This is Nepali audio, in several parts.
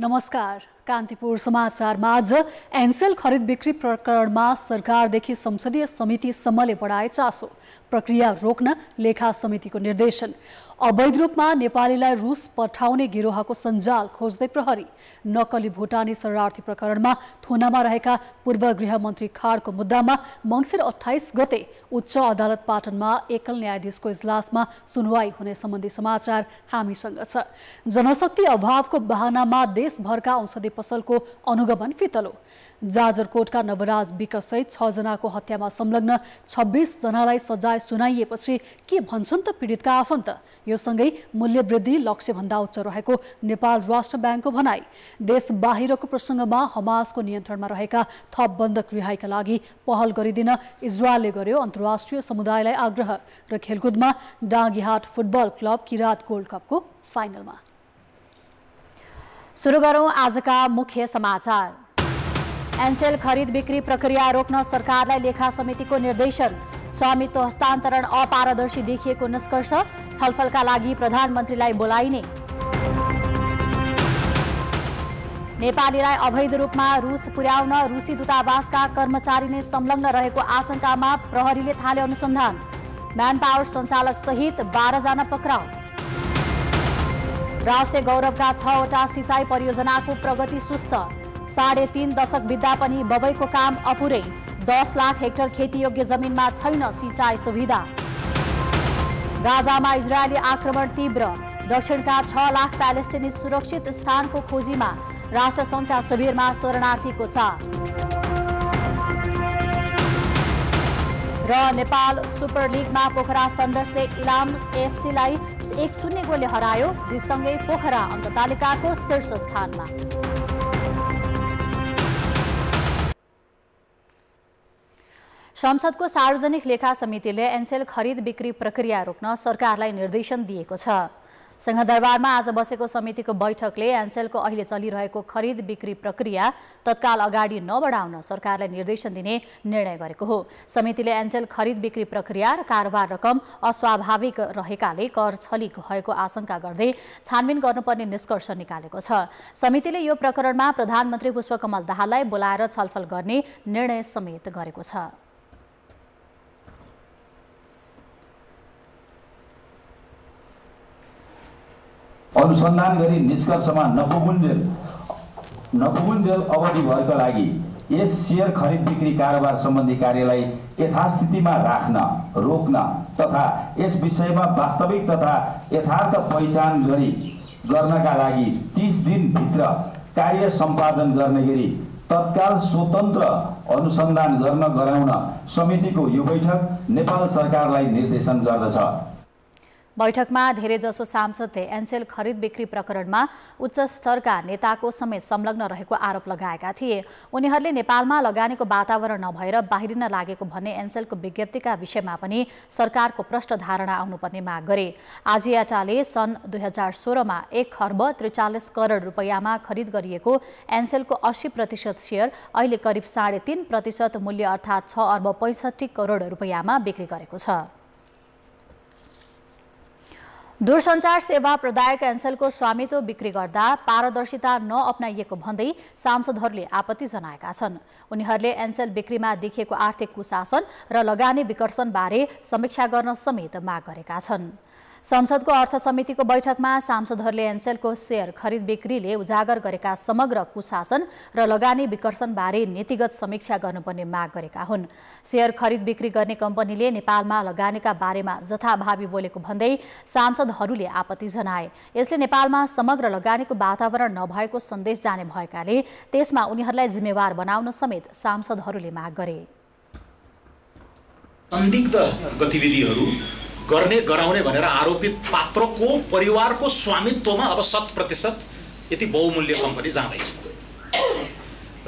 नमस्कार कान्तिपुर समाचारमा आज एनसेल खरिद बिक्री प्रकरणमा सरकारदेखि संसदीय समितिसम्मले बढाए चासो प्रक्रिया रोक्न लेखा समितिको निर्देशन अवैध रूपमा नेपालीलाई रुस पठाउने गिरोहको सञ्जाल खोज्दै प्रहरी नक्कली भुटानी शरणार्थी प्रकरणमा थुनामा रहेका पूर्व गृहमन्त्री खाडको मुद्दामा मङ्सिर अठाइस गते उच्च अदालत पाटनमा एकल न्यायाधीशको इजलासमा सुनवाई हुने सम्बन्धी समाचार हामीसँग छ जनशक्ति अभावको बहानामा देशभरका औषधि पसलको अनुगमन फितलो जाजरकोटका नवराज विकसहित छजनाको हत्यामा संलग्न छब्बिसजनालाई सजाय सुनाइएपछि के भन्छन् त पीडितका आफन्त यो सँगै मूल्यवृद्धि लक्ष्यभन्दा उच्च रहेको नेपाल राष्ट्र ब्याङ्कको भनाई देश बाहिरको प्रसङ्गमा हमासको नियन्त्रणमा रहेका थप बन्धक रिहाइका लागि पहल गरिदिन इजरायलले गर्यो अन्तर्राष्ट्रिय समुदायलाई आग्रह र खेलकुदमा Dangihat football club Kirant gold कपको फाइनलमा सुरु गरौँ आजका मुख्य समाचार एनसेल खरिद बिक्री प्रक्रिया रोक्न सरकारलाई लेखा समितिको निर्देशन स्वामित्व हस्तान्तरण अपारदर्शी देखिएको निष्कर्ष छलफलका लागि प्रधानमन्त्रीलाई बोलाइने नेपालीलाई अवैध रूपमा रुस पुर्याउन रुसी दूतावासका कर्मचारी नै संलग्न रहेको आशंकामा प्रहरीले थाले अनुसन्धान म्यान पावर सञ्चालक सहित बाह्रजना पक्राउ राष्ट्रिय गौरवका छवटा सिँचाइ परियोजनाको प्रगति सुस्त साढे तीन दशक बित्दा पनि बबैको काम अपुरै दस लाख हेक्टर खेतीयोग्य जमिनमा छैन सिँचाइ सुविधा गाजामा इजरायली आक्रमण तीव्र दक्षिणका छ लाख प्यालेस्टिनी सुरक्षित स्थानको खोजीमा राष्ट्रसङ्घका शिविरमा शरणार्थीको चा र नेपाल सुपर लिगमा पोखरा सन्डर्सले इलाम एफसीलाई एक शून्य गोले हरायो जीसँगै पोखरा तालिकाको शीर्ष स्थानमा संसदको सार्वजनिक लेखा समितिले एनसेल खरिद बिक्री प्रक्रिया रोक्न सरकारलाई निर्देशन दिएको छ सिंहदरबारमा आज बसेको समितिको बैठकले एनसेलको अहिले चलिरहेको खरिद बिक्री प्रक्रिया तत्काल अगाडि नबढाउन सरकारलाई निर्देशन दिने निर्णय गरेको हो समितिले एनसेल खरिद बिक्री प्रक्रिया र कारोबार रकम अस्वाभाविक रहेकाले कर छली भएको आशंका गर्दै छानबिन गर्नुपर्ने निष्कर्ष निकालेको छ समितिले यो प्रकरणमा प्रधानमन्त्री पुष्पकमल दाहाललाई बोलाएर छलफल गर्ने निर्णय समेत गरेको छ अनुसन्धान गरी निष्कर्षमा नपुगुन्जेल नपुगुन्जेल अवधिभरका लागि यस सेयर खरिद बिक्री कारोबार सम्बन्धी कार्यलाई यथास्थितिमा राख्न रोक्न तथा यस विषयमा वास्तविक तथा यथार्थ पहिचान गरी गर्नका लागि तिस दिनभित्र कार्य सम्पादन गर्ने गरी तत्काल स्वतन्त्र अनुसन्धान गर्न गराउन समितिको यो बैठक नेपाल सरकारलाई निर्देशन गर्दछ बैठकमा धेरैजसो सांसदले एनसेल खरिद बिक्री प्रकरणमा उच्च स्तरका नेताको समेत संलग्न रहेको आरोप लगाएका थिए उनीहरूले नेपालमा लगानीको वातावरण नभएर बाहिरिन लागेको भन्ने एनसेलको विज्ञप्तिका विषयमा पनि सरकारको प्रष्ट धारणा आउनुपर्ने माग गरे आजियाटाले सन् दुई हजार सोह्रमा एक खर्ब त्रिचालिस करोड रुपियाँमा खरिद गरिएको एनसेलको अस्सी प्रतिशत सेयर अहिले करिब साढे तीन प्रतिशत मूल्य अर्थात् छ अर्ब पैँसठी करोड रुपियाँमा बिक्री गरेको छ दूरसञ्चार सेवा प्रदायक एन्सेलको स्वामित्व बिक्री गर्दा पारदर्शिता नअप्नाइएको भन्दै सांसदहरूले आपत्ति जनाएका छन् उनीहरूले एन्सेल बिक्रीमा देखिएको आर्थिक कुशासन र लगानी विकर्षणबारे समीक्षा गर्न समेत माग गरेका छन् संसदको अर्थ समितिको बैठकमा सांसदहरूले एनसेलको सेयर खरिद बिक्रीले उजागर गरेका समग्र कुशासन र लगानी विकर्षणबारे नीतिगत समीक्षा गर्नुपर्ने माग गरेका हुन् सेयर खरिद बिक्री गर्ने कम्पनीले नेपालमा लगानीका बारेमा जथाभावी बोलेको भन्दै सांसदहरूले आपत्ति जनाए यसले नेपालमा समग्र लगानीको वातावरण नभएको सन्देश जाने भएकाले त्यसमा उनीहरूलाई जिम्मेवार बनाउन समेत सांसदहरूले माग गरे संदिग्ध गतिविधिहरू गर्ने गराउने भनेर आरोपित पात्रको परिवारको स्वामित्वमा अब शत प्रतिशत यति बहुमूल्य कम्पनी जाँदैछ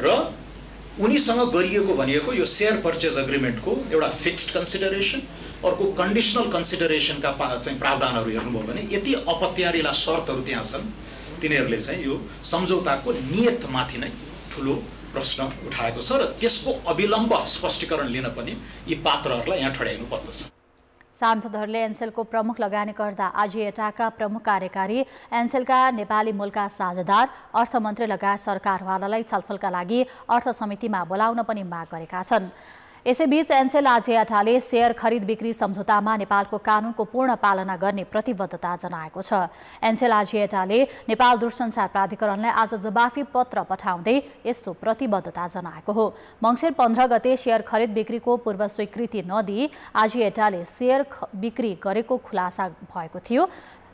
र उनीसँग गरिएको भनिएको यो सेयर पर्चेज अग्रिमेन्टको एउटा फिक्स्ड कन्सिडरेसन अर्को कन्डिसनल कन्सिडरेसनका पा चाहिँ प्रावधानहरू हेर्नुभयो भने यति अपत्यारिला शर्तहरू त्यहाँ छन् तिनीहरूले चाहिँ यो सम्झौताको नियतमाथि नै ठुलो प्रश्न उठाएको छ र त्यसको अविलम्ब स्पष्टीकरण लिन पनि यी पात्रहरूलाई यहाँ ठड्याइनु पर्दछ सांसदहरूले एनसेलको प्रमुख लगानी गर्दा आज एटाका प्रमुख कार्यकारी एनसेलका नेपाली मूलका साझेदार अर्थमन्त्री लगायत सरकारवालालाई छलफलका लागि अर्थ समितिमा बोलाउन पनि माग गरेका छन् यसैबीच एनसेल आज आठाले सेयर खरिद बिक्री सम्झौतामा नेपालको कानूनको पूर्ण पालना गर्ने प्रतिबद्धता जनाएको छ एनसेल आज नेपाल दूरसञ्चार प्राधिकरणलाई आज जवाफी पत्र पठाउँदै यस्तो प्रतिबद्धता जनाएको हो मङ्सिर पन्ध्र गते सेयर खरिद बिक्रीको पूर्व स्वीकृति नदिई आज एटाले सेयर बिक्री गरेको खुलासा भएको थियो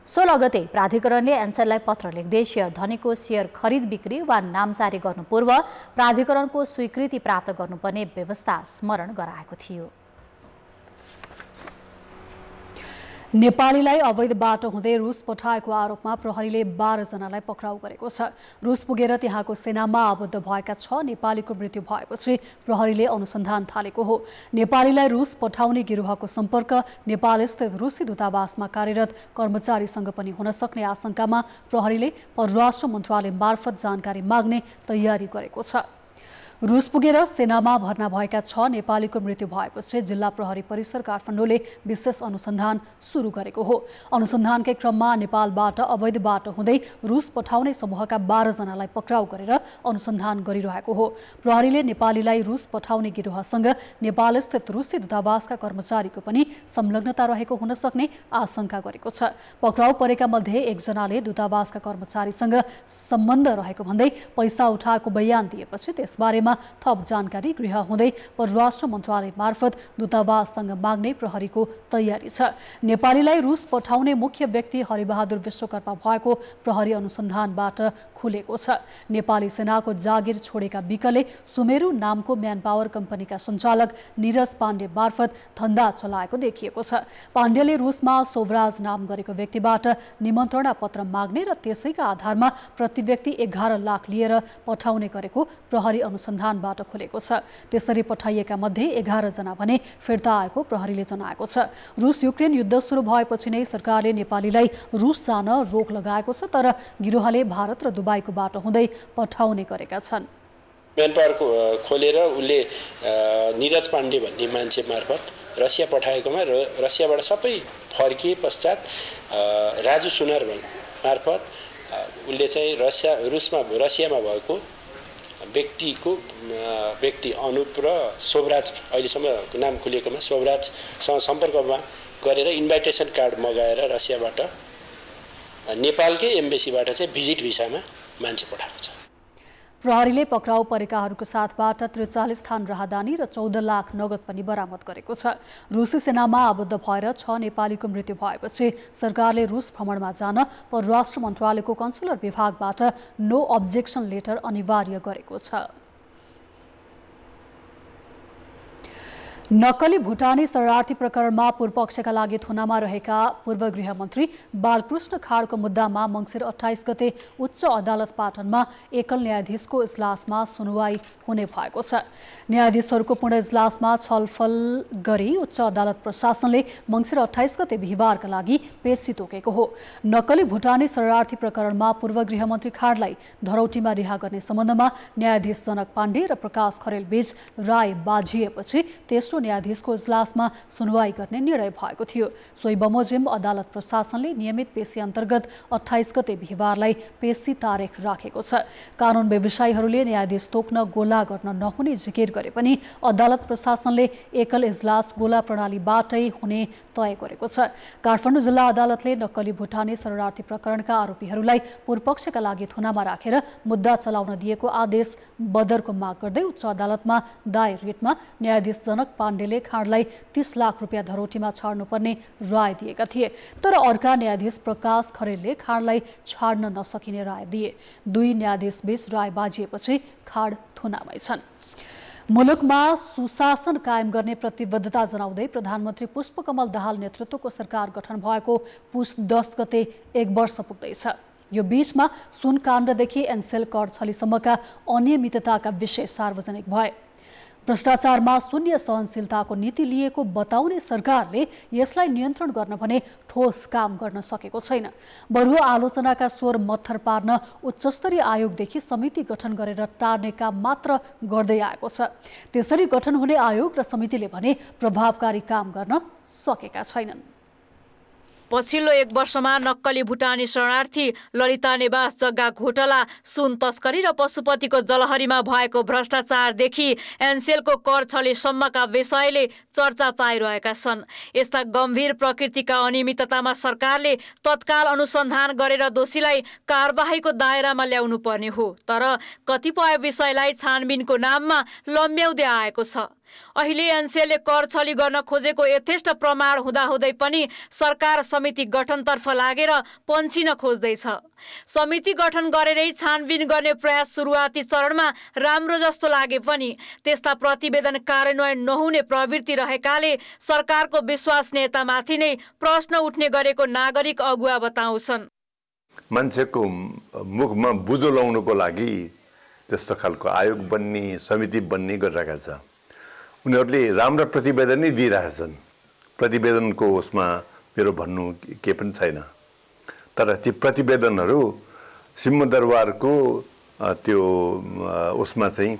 सोह्र गते प्राधिकरणले एन्सरलाई पत्र लेख्दै सेयर धनीको सेयर खरिद बिक्री वा नामसारी गर्नु पूर्व प्राधिकरणको स्वीकृति प्राप्त गर्नुपर्ने व्यवस्था स्मरण गराएको थियो नेपालीलाई अवैध बाटो हुँदै रुस पठाएको आरोपमा प्रहरीले बाह्रजनालाई पक्राउ गरेको छ रुस पुगेर त्यहाँको सेनामा आबद्ध भएका छ नेपालीको मृत्यु भएपछि प्रहरीले अनुसन्धान थालेको हो नेपालीलाई रुस पठाउने गिरोहको सम्पर्क नेपालस्थित रुसी दूतावासमा कार्यरत कर्मचारीसँग पनि हुन सक्ने आशंकामा प्रहरीले परराष्ट्र मन्त्रालय मार्फत जानकारी माग्ने तयारी गरेको छ रुस पुगेर सेनामा भर्ना भएका छ नेपालीको मृत्यु भएपछि जिल्ला प्रहरी परिसर काठमाडौँले विशेष अनुसन्धान सुरु गरेको हो अनुसन्धानकै क्रममा नेपालबाट अवैध बाटो हुँदै रुस पठाउने समूहका बाह्रजनालाई पक्राउ गरेर अनुसन्धान गरिरहेको हो प्रहरीले नेपालीलाई रुस पठाउने गिरोहसँग नेपालस्थित रुसी दूतावासका कर्मचारीको पनि संलग्नता रहेको हुन सक्ने आशंका गरेको छ पक्राउ परेका मध्ये एकजनाले दूतावासका कर्मचारीसँग सम्बन्ध रहेको भन्दै पैसा उठाएको बयान दिएपछि त्यसबारे बारेमा थप जानकारी गृह हुँदै परराष्ट्र मन्त्रालय मार्फत दूतावाससँग माग्ने प्रहरीको तयारी छ नेपालीलाई रुस पठाउने मुख्य व्यक्ति हरिबहादुर विश्वकर्मा भएको प्रहरी अनुसन्धानबाट खुलेको छ नेपाली सेनाको जागिर छोडेका विकले सुमेरु नामको म्यान पावर कम्पनीका सञ्चालक निरज पाण्डे मार्फत धन्दा चलाएको देखिएको छ पाण्डेले रुसमा सोभराज नाम गरेको व्यक्तिबाट निमन्त्रणा पत्र माग्ने र त्यसैका आधारमा प्रति व्यक्ति एघार लाख लिएर पठाउने गरेको प्रहरी अनुसन्धान अनुसन्धानबाट खोलेको छ त्यसरी पठाइएका मध्ये एघारजना भने फिर्ता आएको प्रहरीले जनाएको छ रुस युक्रेन युद्ध सुरु भएपछि नै सरकारले नेपालीलाई रुस जान रोक लगाएको छ तर गिरोहले भारत र दुबईको बाटो हुँदै पठाउने गरेका छन् म्यान खोलेर उसले निरज पाण्डे भन्ने मान्छे मार्फत रसिया पठाएकोमा र रसियाबाट सबै फर्किए पश्चात राजु सुनार मार्फत उसले चाहिँ रसिया रुसमा रसियामा भएको व्यक्तिको व्यक्ति अनुप र शोभराज अहिलेसम्म नाम खुलेकोमा शोभराजसँग सम्पर्कमा गरेर इन्भाइटेसन कार्ड मगाएर रसियाबाट नेपालकै एम्बेसीबाट चाहिँ भिजिट भिसामा मान्छे पठाएको छ प्रहरीले पक्राउ परेकाहरूको साथबाट त्रिचालिस थान राहदानी र चौध लाख नगद पनि बरामद गरेको छ रुसी सेनामा आबद्ध भएर छ नेपालीको मृत्यु भएपछि सरकारले रुस भ्रमणमा जान परराष्ट्र मन्त्रालयको कन्सुलर विभागबाट नो अब्जेक्सन लेटर अनिवार्य गरेको छ नक्कली भुटानी शरणार्थी प्रकरणमा पूर्वपक्षका लागि थुनामा रहेका पूर्व गृहमन्त्री बालकृष्ण खाडको मुद्दामा मङ्सिर अठाइस गते उच्च अदालत पाटनमा एकल न्यायाधीशको इजलासमा सुनवाई हुने भएको छ न्यायाधीशहरूको पूर्ण इजलासमा छलफल गरी उच्च अदालत प्रशासनले मङ्सिर अठाइस गते बिहिबारका लागि पेशी तोकेको हो नक्कली भुटानी शरणार्थी प्रकरणमा पूर्व गृहमन्त्री खाडलाई धरौटीमा रिहा गर्ने सम्बन्धमा न्यायाधीश जनक पाण्डे र प्रकाश खरेलबीच राय बाझिएपछि तेस्रो न्यायाधीशको इजलासमा सुनवाई गर्ने निर्णय भएको थियो सोही बमोजिम अदालत प्रशासनले नियमित पेशी अन्तर्गत अठाइस गते बिहिबारलाई पेशी तारिख राखेको छ कानुन व्यवसायीहरूले न्यायाधीश तोक्न गोला गर्न नहुने जिकिर गरे पनि अदालत प्रशासनले एकल इजलास गोला प्रणालीबाटै हुने तय गरेको छ काठमाडौँ जिल्ला अदालतले नक्कली भुटानी शरणार्थी प्रकरणका आरोपीहरूलाई पूर्वपक्षका लागि थुनामा राखेर मुद्दा चलाउन दिएको आदेश बदरको माग गर्दै उच्च अदालतमा दायर रिटमा न्यायाधीश जनक पाण्डेले खाँडलाई तीस लाख रुपियाँ धरोटीमा छाड्नुपर्ने राय दिएका थिए तर अर्का न्यायाधीश प्रकाश खरेलले खाँडलाई छाड्न नसकिने राय दिए दुई न्यायाधीश बीच राय बाजिएपछि खाड थुनामै छन् मुलुकमा सुशासन कायम गर्ने प्रतिबद्धता जनाउँदै प्रधानमन्त्री पुष्पकमल दाहाल नेतृत्वको सरकार गठन भएको पुष दस गते एक वर्ष पुग्दैछ यो बीचमा सुन काण्डदेखि एनसेल कर छलीसम्मका अनियमितताका विषय सार्वजनिक भए भ्रष्टाचारमा शून्य सहनशीलताको नीति लिएको बताउने सरकारले यसलाई नियन्त्रण गर्न भने ठोस काम गर्न सकेको छैन बरु आलोचनाका स्वर मत्थर पार्न उच्चस्तरीय आयोगदेखि समिति गठन गरेर टार्ने काम मात्र गर्दै आएको छ त्यसरी गठन हुने आयोग र समितिले भने प्रभावकारी काम गर्न सकेका छैनन् पछिल्लो एक वर्षमा नक्कली भुटानी शरणार्थी ललिता नेवास जग्गा घोटाला सुन तस्करी र पशुपतिको जलहरीमा भएको भ्रष्टाचारदेखि एनसेलको कर छलेसम्मका विषयले चर्चा पाइरहेका छन् यस्ता गम्भीर प्रकृतिका अनियमिततामा सरकारले तत्काल अनुसन्धान गरेर दोषीलाई कारबाहीको दायरामा ल्याउनु पर्ने हो तर कतिपय विषयलाई छानबिनको नाममा लम्ब्याउँदै आएको छ अहिले एनसिएलले कर छली गर्न खोजेको यथेष्ट प्रमाण हुँदाहुँदै पनि सरकार समिति गठनतर्फ लागेर पन्छिन खोज्दैछ समिति गठन गरेरै छानबिन गर्ने प्रयास सुरुवाती चरणमा राम्रो जस्तो लागे पनि त्यस्ता प्रतिवेदन कार्यान्वयन नहुने प्रवृत्ति रहेकाले सरकारको विश्वासनीयतामाथि नै प्रश्न उठ्ने गरेको नागरिक अगुवा बताउँछन् मान्छेको मुखमा बुझो लाउनुको लागि त्यस्तो खालको आयोग बन्ने समिति बन्ने गरिरहेका छ उनीहरूले राम्रा नै दिइरहेछन् प्रतिवेदनको उसमा मेरो भन्नु के पनि छैन तर ती प्रतिवेदनहरू सिंहदरबारको त्यो उसमा चाहिँ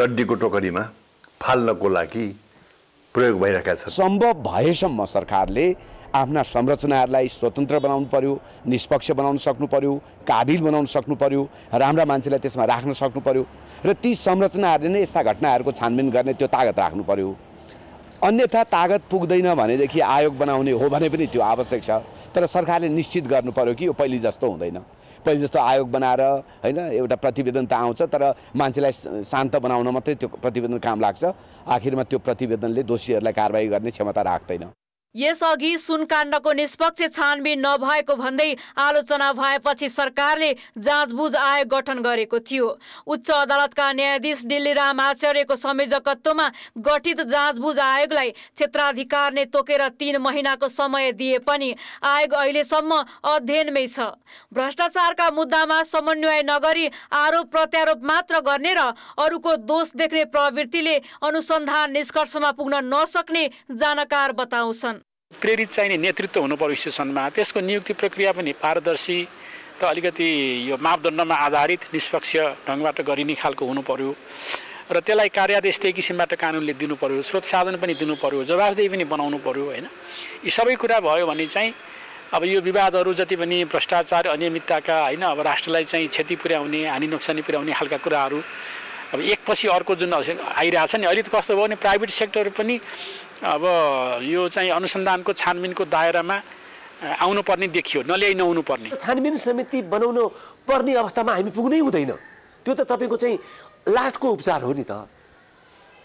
रड्डीको टोकरीमा फाल्नको लागि प्रयोग भइरहेका छन् सम्भव भएसम्म सरकारले आफ्ना संरचनाहरूलाई स्वतन्त्र बनाउनु पऱ्यो निष्पक्ष बनाउन सक्नु पऱ्यो काबिल बनाउन सक्नु पऱ्यो राम्रा मान्छेलाई त्यसमा राख्न सक्नु पऱ्यो र ती संरचनाहरूले नै यस्ता घटनाहरूको छानबिन गर्ने त्यो तागत राख्नु पऱ्यो अन्यथा तागत पुग्दैन भनेदेखि आयोग बनाउने हो भने पनि त्यो आवश्यक छ तर सरकारले निश्चित गर्नु पऱ्यो कि यो पहिले जस्तो हुँदैन पहिले जस्तो आयोग बनाएर होइन एउटा प्रतिवेदन त आउँछ तर मान्छेलाई शान्त बनाउन मात्रै त्यो प्रतिवेदन काम लाग्छ आखिरमा त्यो प्रतिवेदनले दोषीहरूलाई कारवाही गर्ने क्षमता राख्दैन यसअघि सुनकाण्डको निष्पक्ष छानबिन नभएको भन्दै आलोचना भएपछि सरकारले जाँचबुझ आयोग गठन गरेको थियो उच्च अदालतका न्यायाधीश डिल्ली राम आचार्यको संयोजकत्वमा गठित जाँचबुझ आयोगलाई क्षेत्राधिकारले तोकेर तीन महिनाको समय दिए पनि आयोग अहिलेसम्म अध्ययनमै छ भ्रष्टाचारका मुद्दामा समन्वय नगरी आरोप प्रत्यारोप मात्र गर्ने र अरूको दोष देख्ने प्रवृत्तिले अनुसन्धान निष्कर्षमा पुग्न नसक्ने जानकार बताउँछन् प्रेरित चाहिने नेतृत्व हुनु पऱ्यो स्टेसनमा त्यसको नियुक्ति प्रक्रिया पनि पारदर्शी र अलिकति यो मापदण्डमा आधारित निष्पक्ष ढङ्गबाट गरिने खालको हुनु पर्यो र त्यसलाई कार्यादेश त्यही किसिमबाट कानुनले दिनु पर्यो स्रोत साधन पनि दिनु पर्यो जवाबदेही पनि बनाउनु पर्यो होइन यी सबै कुरा भयो भने चाहिँ अब यो विवादहरू जति पनि भ्रष्टाचार अनियमितताका होइन अब राष्ट्रलाई चाहिँ क्षति पुर्याउने हानि नोक्सानी पुर्याउने खालका कुराहरू अब एकपछि अर्को जुन आइरहेको छ नि अहिले त कस्तो भयो भने प्राइभेट सेक्टर पनि अब यो चाहिँ अनुसन्धानको छानबिनको दायरामा आउनुपर्ने देखियो नल्याइ नआउनु पर्ने छानबिन समिति बनाउनु पर्ने अवस्थामा हामी पुग्नै हुँदैन त्यो त तपाईँको चाहिँ लाटको उपचार हो नि त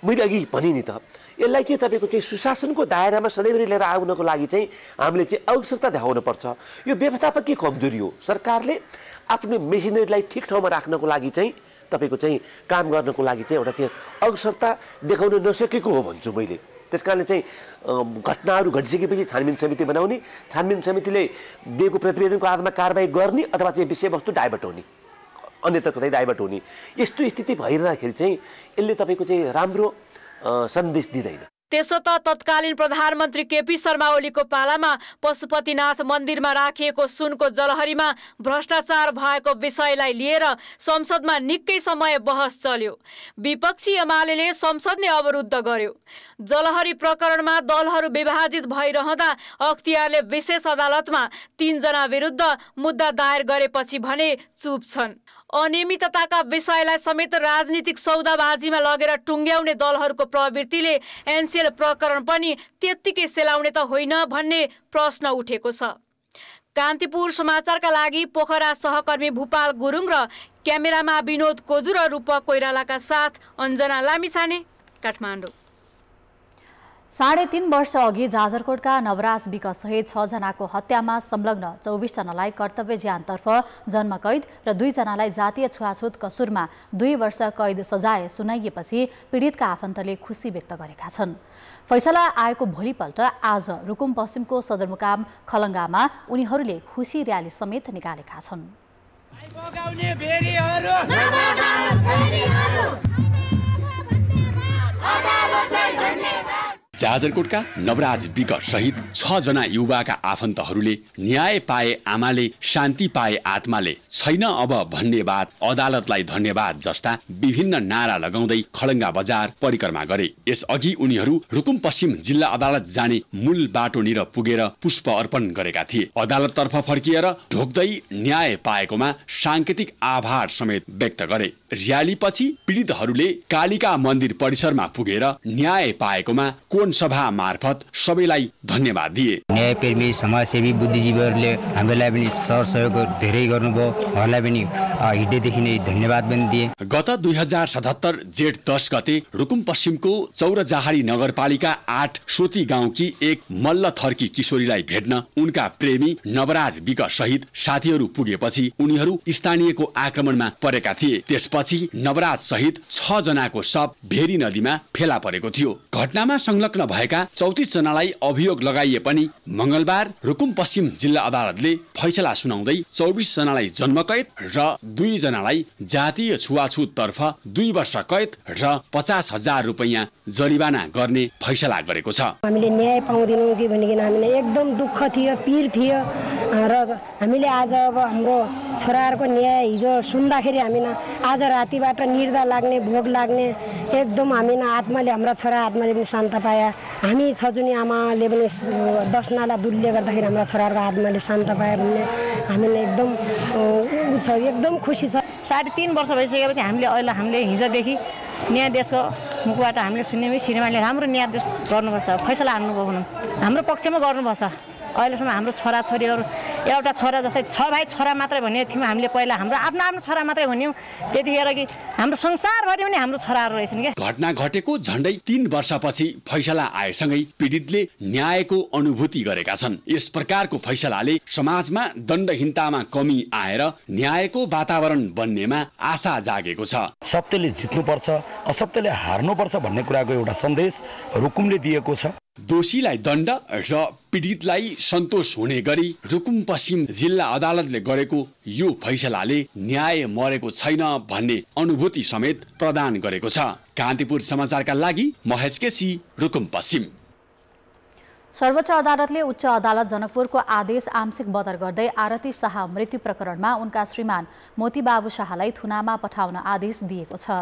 मैले अघि भने नि त यसलाई चाहिँ तपाईँको चाहिँ सुशासनको दायरामा सधैँभरि लिएर आउनको लागि चाहिँ हामीले चाहिँ देखाउनु देखाउनुपर्छ यो व्यवस्थापकीय कमजोरी हो सरकारले आफ्नो मेसिनरीलाई ठिक ठाउँमा राख्नको लागि चाहिँ तपाईँको चाहिँ काम गर्नको लागि चाहिँ एउटा चाहिँ अवसरता देखाउन नसकेको हो भन्छु मैले त्यस कारणले चाहिँ घटनाहरू घटिसकेपछि छानबिन समिति बनाउने छानबिन समितिले दिएको प्रतिवेदनको आधारमा कारवाही गर्ने अथवा चाहिँ विषयवस्तु डाइभर्ट हुने अन्यत्र कतै डाइभर्ट हुने यस्तो स्थिति भइरहँदाखेरि चाहिँ यसले तपाईँको चाहिँ राम्रो सन्देश दिँदैन त्यसो त तत्कालीन प्रधानमन्त्री केपी शर्मा ओलीको पालामा पशुपतिनाथ मन्दिरमा राखिएको सुनको जलहरीमा भ्रष्टाचार भएको विषयलाई लिएर संसदमा निकै समय बहस चल्यो विपक्षी एमाले संसद नै अवरुद्ध गर्यो जलहरी प्रकरणमा दलहरू विभाजित भइरहँदा अख्तियारले विशेष अदालतमा तिनजना विरुद्ध मुद्दा दायर गरेपछि भने चुप छन् अनियमितताका विषयलाई समेत राजनीतिक सौदाबाजीमा लगेर टुङ्ग्याउने दलहरूको प्रवृत्तिले एनसिएल प्रकरण पनि त्यत्तिकै सेलाउने त होइन भन्ने प्रश्न उठेको छ कान्तिपुर समाचारका लागि पोखरा सहकर्मी भूपाल गुरुङ र क्यामेरामा विनोद कोजु र रूपक कोइरालाका साथ अञ्जना लामिसाने काठमाडौँ साढे तीन वर्ष अघि जाजरकोटका नवराज विकसहित छजनाको हत्यामा संलग्न चौबिसजनालाई कर्तव्य ज्यानतर्फ जन्मकैद र दुईजनालाई जातीय छुवाछुत कसुरमा दुई वर्ष कैद सजाय सुनाइएपछि पीडितका आफन्तले खुसी व्यक्त गरेका छन् फैसला आएको भोलिपल्ट आज रुकुम पश्चिमको सदरमुकाम खलङ्गामा उनीहरूले खुसी र्याली समेत निकालेका छन् जाजरकोटका नवराज विक सहित छ जना युवाका आफन्तहरूले न्याय पाए आमाले शान्ति पाए आत्माले छैन अब भन्ने बात अदालतलाई धन्यवाद जस्ता विभिन्न नारा लगाउँदै खलङ्गा बजार परिक्रमा गरे यसअघि उनीहरू रुकुम पश्चिम जिल्ला अदालत जाने मूल बाटोनिर पुगेर पुष्प अर्पण गरेका थिए अदालततर्फ फर्किएर ढोक्दै न्याय पाएकोमा साङ्केतिक आभार समेत व्यक्त गरे र्याली पछि पीडितहरूले कालिका मन्दिर परिसरमा पुगेर न्याय पाएकोमा को त्रिभुवन सभा मार्फत सबैलाई धन्यवाद दिए न्यायप्रेमी समाजसेवी बुद्धिजीवीहरूले हामीलाई पनि सरसहयोग धेरै गर्नुभयो उहाँलाई पनि हृदयदेखि नै धन्यवाद पनि दिए गत दुई हजार सतहत्तर जेठ दस गते रुकुम पश्चिमको चौरजहारी नगरपालिका आठ सोती गाउँकी एक मल्ल थर्की किशोरीलाई भेट्न उनका प्रेमी नवराज विक सहित साथीहरू पुगेपछि उनीहरू स्थानीयको आक्रमणमा परेका थिए त्यसपछि नवराज सहित छ जनाको सब भेरी नदीमा फेला परेको थियो घटनामा संलग्न संलग्न भएका चौतिस जनालाई अभियोग लगाइए पनि मंगलबार रुकुम पश्चिम जिल्ला अदालतले फैसला सुनाउँदै चौबिस जनालाई जन्म कैद र दुई जनालाई जातीय छुवाछुत तर्फ दुई वर्ष कैद र पचास हजार रुपियाँ जरिवाना गर्ने फैसला गरेको छ हामीले न्याय पाउँदैनौँ कि भनेदेखि हामीलाई एकदम दुःख थियो पिर थियो र हामीले आज अब हाम्रो छोराहरूको न्याय हिजो सुन्दाखेरि हामीलाई आज रातिबाट निर्दा लाग्ने भोग लाग्ने एकदम हामी आत्माले हाम्रा छोरा आत्माले पनि शान्त पाए हामी छजुनी आमाले पनि नाला दुलले गर्दाखेरि हाम्रा छोराहरूको आत्माले शान्त पायो भन्ने हामीलाई एकदम ऊ छ एकदम खुसी छ साढे तिन वर्ष भइसकेपछि हामीले अहिले हामीले हिजोदेखि न्यायाधीशको मुखबाट हामीले सुन्यौँ श्रीमानले राम्रो न्यायाधीश गर्नुपर्छ फैसला हान्नुभयो हुनु हाम्रो पक्षमा गर्नुपर्छ अहिलेसम्म हाम्रो छोराछोरीहरू एउटा छोरा जस्तै छ भाइ छोरा मात्रै भन्ने थियौँ हामीले पहिला हाम्रो आफ्नो आफ्नो छोरा मात्रै भन्यौँ त्यतिखेर कि हाम्रो संसारभरि पनि हाम्रो छोराहरू रहेछन् क्या घटना घटेको झन्डै तिन वर्षपछि फैसला आएसँगै पीडितले न्यायको अनुभूति गरेका छन् यस प्रकारको फैसलाले समाजमा दण्डहीनतामा कमी आएर न्यायको वातावरण बन्नेमा आशा जागेको छ सत्यले जित्नुपर्छ असत्यले हार्नुपर्छ भन्ने कुराको एउटा सन्देश रुकुमले दिएको छ दोषीलाई दण्ड र पीडितलाई सन्तोष हुने गरी रुकुम पश्चिम जिल्ला अदालतले गरेको यो फैसलाले न्याय मरेको छैन भन्ने अनुभूति समेत प्रदान गरेको छ कान्तिपुर समाचारका लागि महेश केसी रुकुम पश्चिम सर्वोच्च अदालतले उच्च अदालत जनकपुरको आदेश आंशिक बदर गर्दै आरती शाह मृत्यु प्रकरणमा उनका श्रीमान मोतीबाबु शाहलाई थुनामा पठाउन आदेश दिएको छ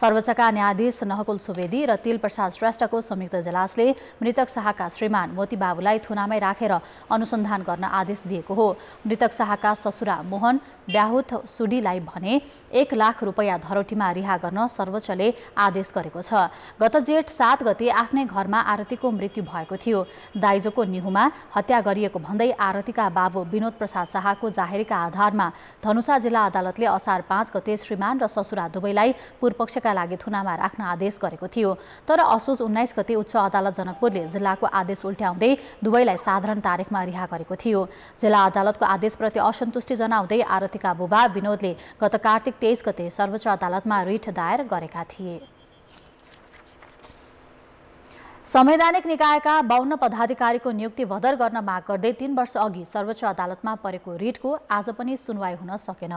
सर्वोच्चका न्यायाधीश नहकुल सुवेदी र तिलप्रसाद श्रेष्ठको संयुक्त जलासले मृतक शाहका श्रीमान मोती बाबुलाई थुनामै राखेर अनुसन्धान गर्न आदेश दिएको हो मृतक शाहका ससुरा मोहन ब्याहुत सुडीलाई भने एक लाख रुपियाँ धरोटीमा रिहा गर्न सर्वोच्चले आदेश गरेको छ गत जेठ सात गते आफ्नै घरमा आरतीको मृत्यु भएको थियो दाइजोको निहुमा हत्या गरिएको भन्दै आरतीका बाबु विनोद प्रसाद शाहको जाहेरीका आधारमा धनुषा जिल्ला अदालतले असार पाँच गते श्रीमान र ससुरा दुवैलाई पूर्वपक्ष सुनवाईका लागि थुनामा राख्न आदेश गरेको थियो तर असोज उन्नाइस गते उच्च अदालत जनकपुरले जिल्लाको आदेश उल्ट्याउँदै दुवैलाई साधारण तारिखमा रिहा गरेको थियो जिल्ला अदालतको आदेशप्रति असन्तुष्टि जनाउँदै आरतीका बुबा विनोदले गत कार्तिक तेइस गते सर्वोच्च अदालतमा रिट दायर गरेका थिए संवैधानिक निकायका बाहन्न पदाधिकारीको नियुक्ति भदर गर्न माग गर्दै तीन वर्ष अघि सर्वोच्च अदालतमा परेको रिटको आज पनि सुनवाई हुन सकेन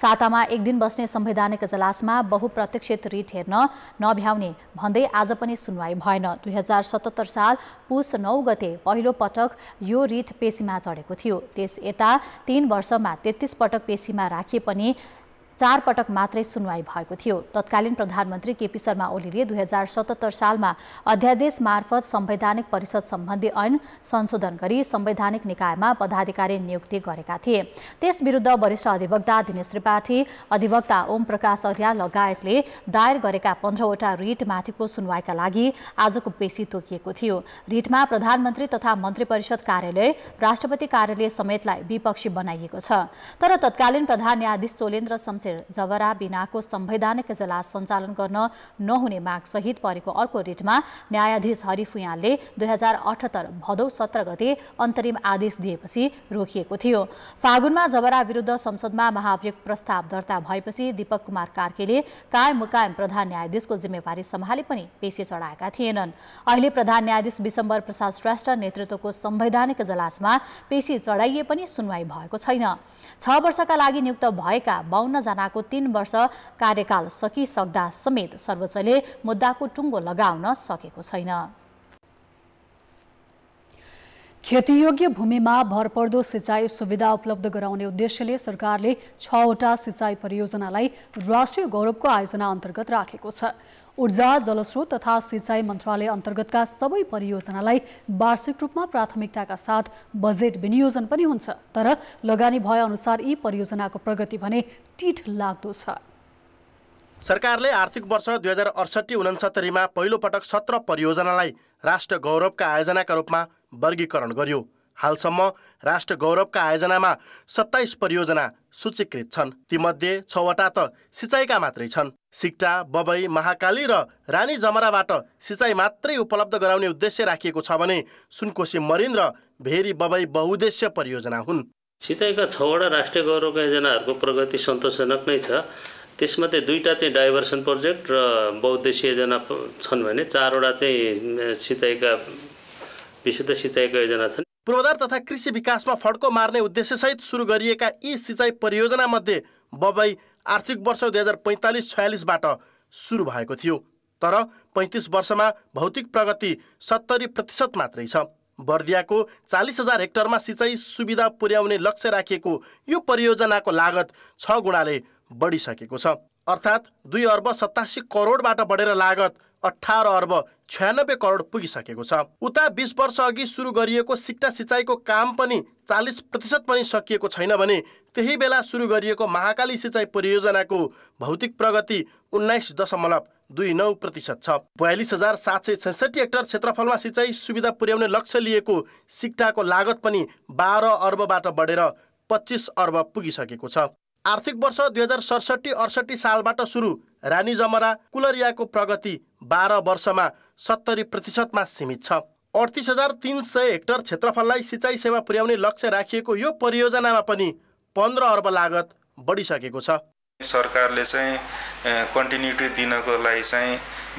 सातामा एक दिन बस्ने संवैधानिक जलासमा बहुप्रतीक्षित रिट हेर्न नभ्याउने भन्दै आज पनि सुनवाई भएन दुई हजार सतहत्तर साल पुस नौ गते पहिलो पटक यो रिट पेशीमा चढेको थियो त्यस यता तीन वर्षमा तेत्तिस पटक पेशीमा राखिए पनि चार पटक मात्रै सुनवाई भएको थियो तत्कालीन प्रधानमन्त्री केपी शर्मा ओलीले दुई हजार सतहत्तर सालमा अध्यादेश मार्फत संवैधानिक परिषद सम्बन्धी ऐन संशोधन गरी संवैधानिक निकायमा पदाधिकारी नियुक्ति गरेका थिए त्यस विरुद्ध वरिष्ठ अधिवक्ता दिनेश त्रिपाठी अधिवक्ता ओम प्रकाश अर्या लगायतले दायर गरेका पन्ध्रवटा रिट माथिको सुनवाईका लागि आजको पेशी तोकिएको थियो रिटमा प्रधानमन्त्री तथा मन्त्री परिषद कार्यालय राष्ट्रपति कार्यालय समेतलाई विपक्षी बनाइएको छ तर तत्कालीन प्रधान न्यायाधीश चोलेन्द्र टाँसेर जवरा बिनाको संवैधानिक जलास सञ्चालन गर्न नहुने माग सहित परेको अर्को रिटमा न्यायाधीश हरिफुयालले दुई हजार अठहत्तर भदौ सत्र गते अन्तरिम आदेश दिएपछि रोकिएको थियो फागुनमा जबरा विरुद्ध संसदमा महाभियोग प्रस्ताव दर्ता भएपछि दीपक कुमार कार्कीले कायम मुकायम प्रधान न्यायाधीशको जिम्मेवारी सम्हाले पनि पेशी चढाएका थिएनन् अहिले प्रधान न्यायाधीश विशम्बर प्रसाद श्रेष्ठ नेतृत्वको संवैधानिक जलासमा पेशी चढाइए पनि सुनवाई भएको छैन छ वर्षका लागि नियुक्त भएका बाहन्नजना संस्थानाको तीन वर्ष कार्यकाल सकिसक्दा समेत सर्वोच्चले मुद्दाको टुङ्गो लगाउन सकेको छैन खेतीयोग्य भूमिमा भरपर्दो सिँचाइ सुविधा उपलब्ध गराउने उद्देश्यले सरकारले छवटा सिँचाइ परियोजनालाई राष्ट्रिय गौरवको आयोजना अन्तर्गत राखेको छ ऊर्जा जलस्रोत तथा सिँचाइ मन्त्रालय अन्तर्गतका सबै परियोजनालाई वार्षिक रूपमा प्राथमिकताका साथ बजेट विनियोजन पनि हुन्छ तर लगानी अनुसार यी परियोजनाको प्रगति भने टिठ लाग्दो छ सरकारले आर्थिक वर्ष दुई हजार अडसट्ठी उनसत्तरीमा पहिलोपटक सत्र परियोजनालाई राष्ट्र गौरवका आयोजनाका रूपमा वर्गीकरण गर्यो हालसम्म राष्ट्र गौरवका आयोजनामा सत्ताइस परियोजना सूचीकृत छन् तीमध्ये छवटा त सिँचाइका मात्रै छन् सिक्टा बबई महाकाली र रानी जमराबाट सिँचाइ मात्रै उपलब्ध गराउने उद्देश्य राखिएको छ भने सुनकोशी मरिन र भेरी बबई बहुद्देश्य परियोजना हुन् सिँचाइका छवटा राष्ट्रिय गौरवका योजनाहरूको प्रगति सन्तोषजनक नै छ त्यसमध्ये दुईवटा चाहिँ डाइभर्सन प्रोजेक्ट र बहुद्देश्य योजना छन् भने चारवटा चाहिँ सिँचाइका विशुद्ध सिँचाइका योजना छन् पूर्वाधार तथा कृषि विकासमा फड्को मार्ने उद्देश्यसहित सुरु गरिएका यी सिँचाइ परियोजनामध्ये बबई आर्थिक वर्ष दुई हजार पैँतालिस छयालिसबाट सुरु भएको थियो तर पैँतिस वर्षमा भौतिक प्रगति सत्तरी प्रतिशत मात्रै छ बर्दियाको चालिस हजार हेक्टरमा सिँचाइ सुविधा पुर्याउने लक्ष्य राखिएको यो परियोजनाको लागत छ गुणाले बढिसकेको छ अर्थात् दुई अर्ब सत्तासी करोडबाट बढेर लागत अठार अर्ब छयानब्बे करोड पुगिसकेको छ उता बिस वर्ष अघि सुरु गरिएको सिक्टा सिँचाइको काम पनि चालिस प्रतिशत पनि सकिएको छैन भने त्यही बेला सुरु गरिएको महाकाली सिँचाइ परियोजनाको भौतिक प्रगति उन्नाइस दशमलव दुई नौ प्रतिशत छ बयालिस हजार सात सय छैसठी हेक्टर क्षेत्रफलमा सिँचाइ सुविधा पुर्याउने लक्ष्य लिएको सिक्टाको लागत पनि बाह्र अर्बबाट बढेर पच्चिस अर्ब पुगिसकेको छ आर्थिक वर्ष दुई हजार सडसठी अडसठी सालबाट सुरु रानी जमरा कुलरियाको प्रगति बाह्र वर्षमा सत्तरी प्रतिशतमा सीमित छ अडतिस हजार तिन सय हेक्टर क्षेत्रफललाई सिँचाइ सेवा पुर्याउने लक्ष्य राखिएको यो परियोजनामा पनि पन्ध्र अर्ब लागत बढिसकेको छ सरकारले चाहिँ कन्टिन्युटी दिनको लागि चाहिँ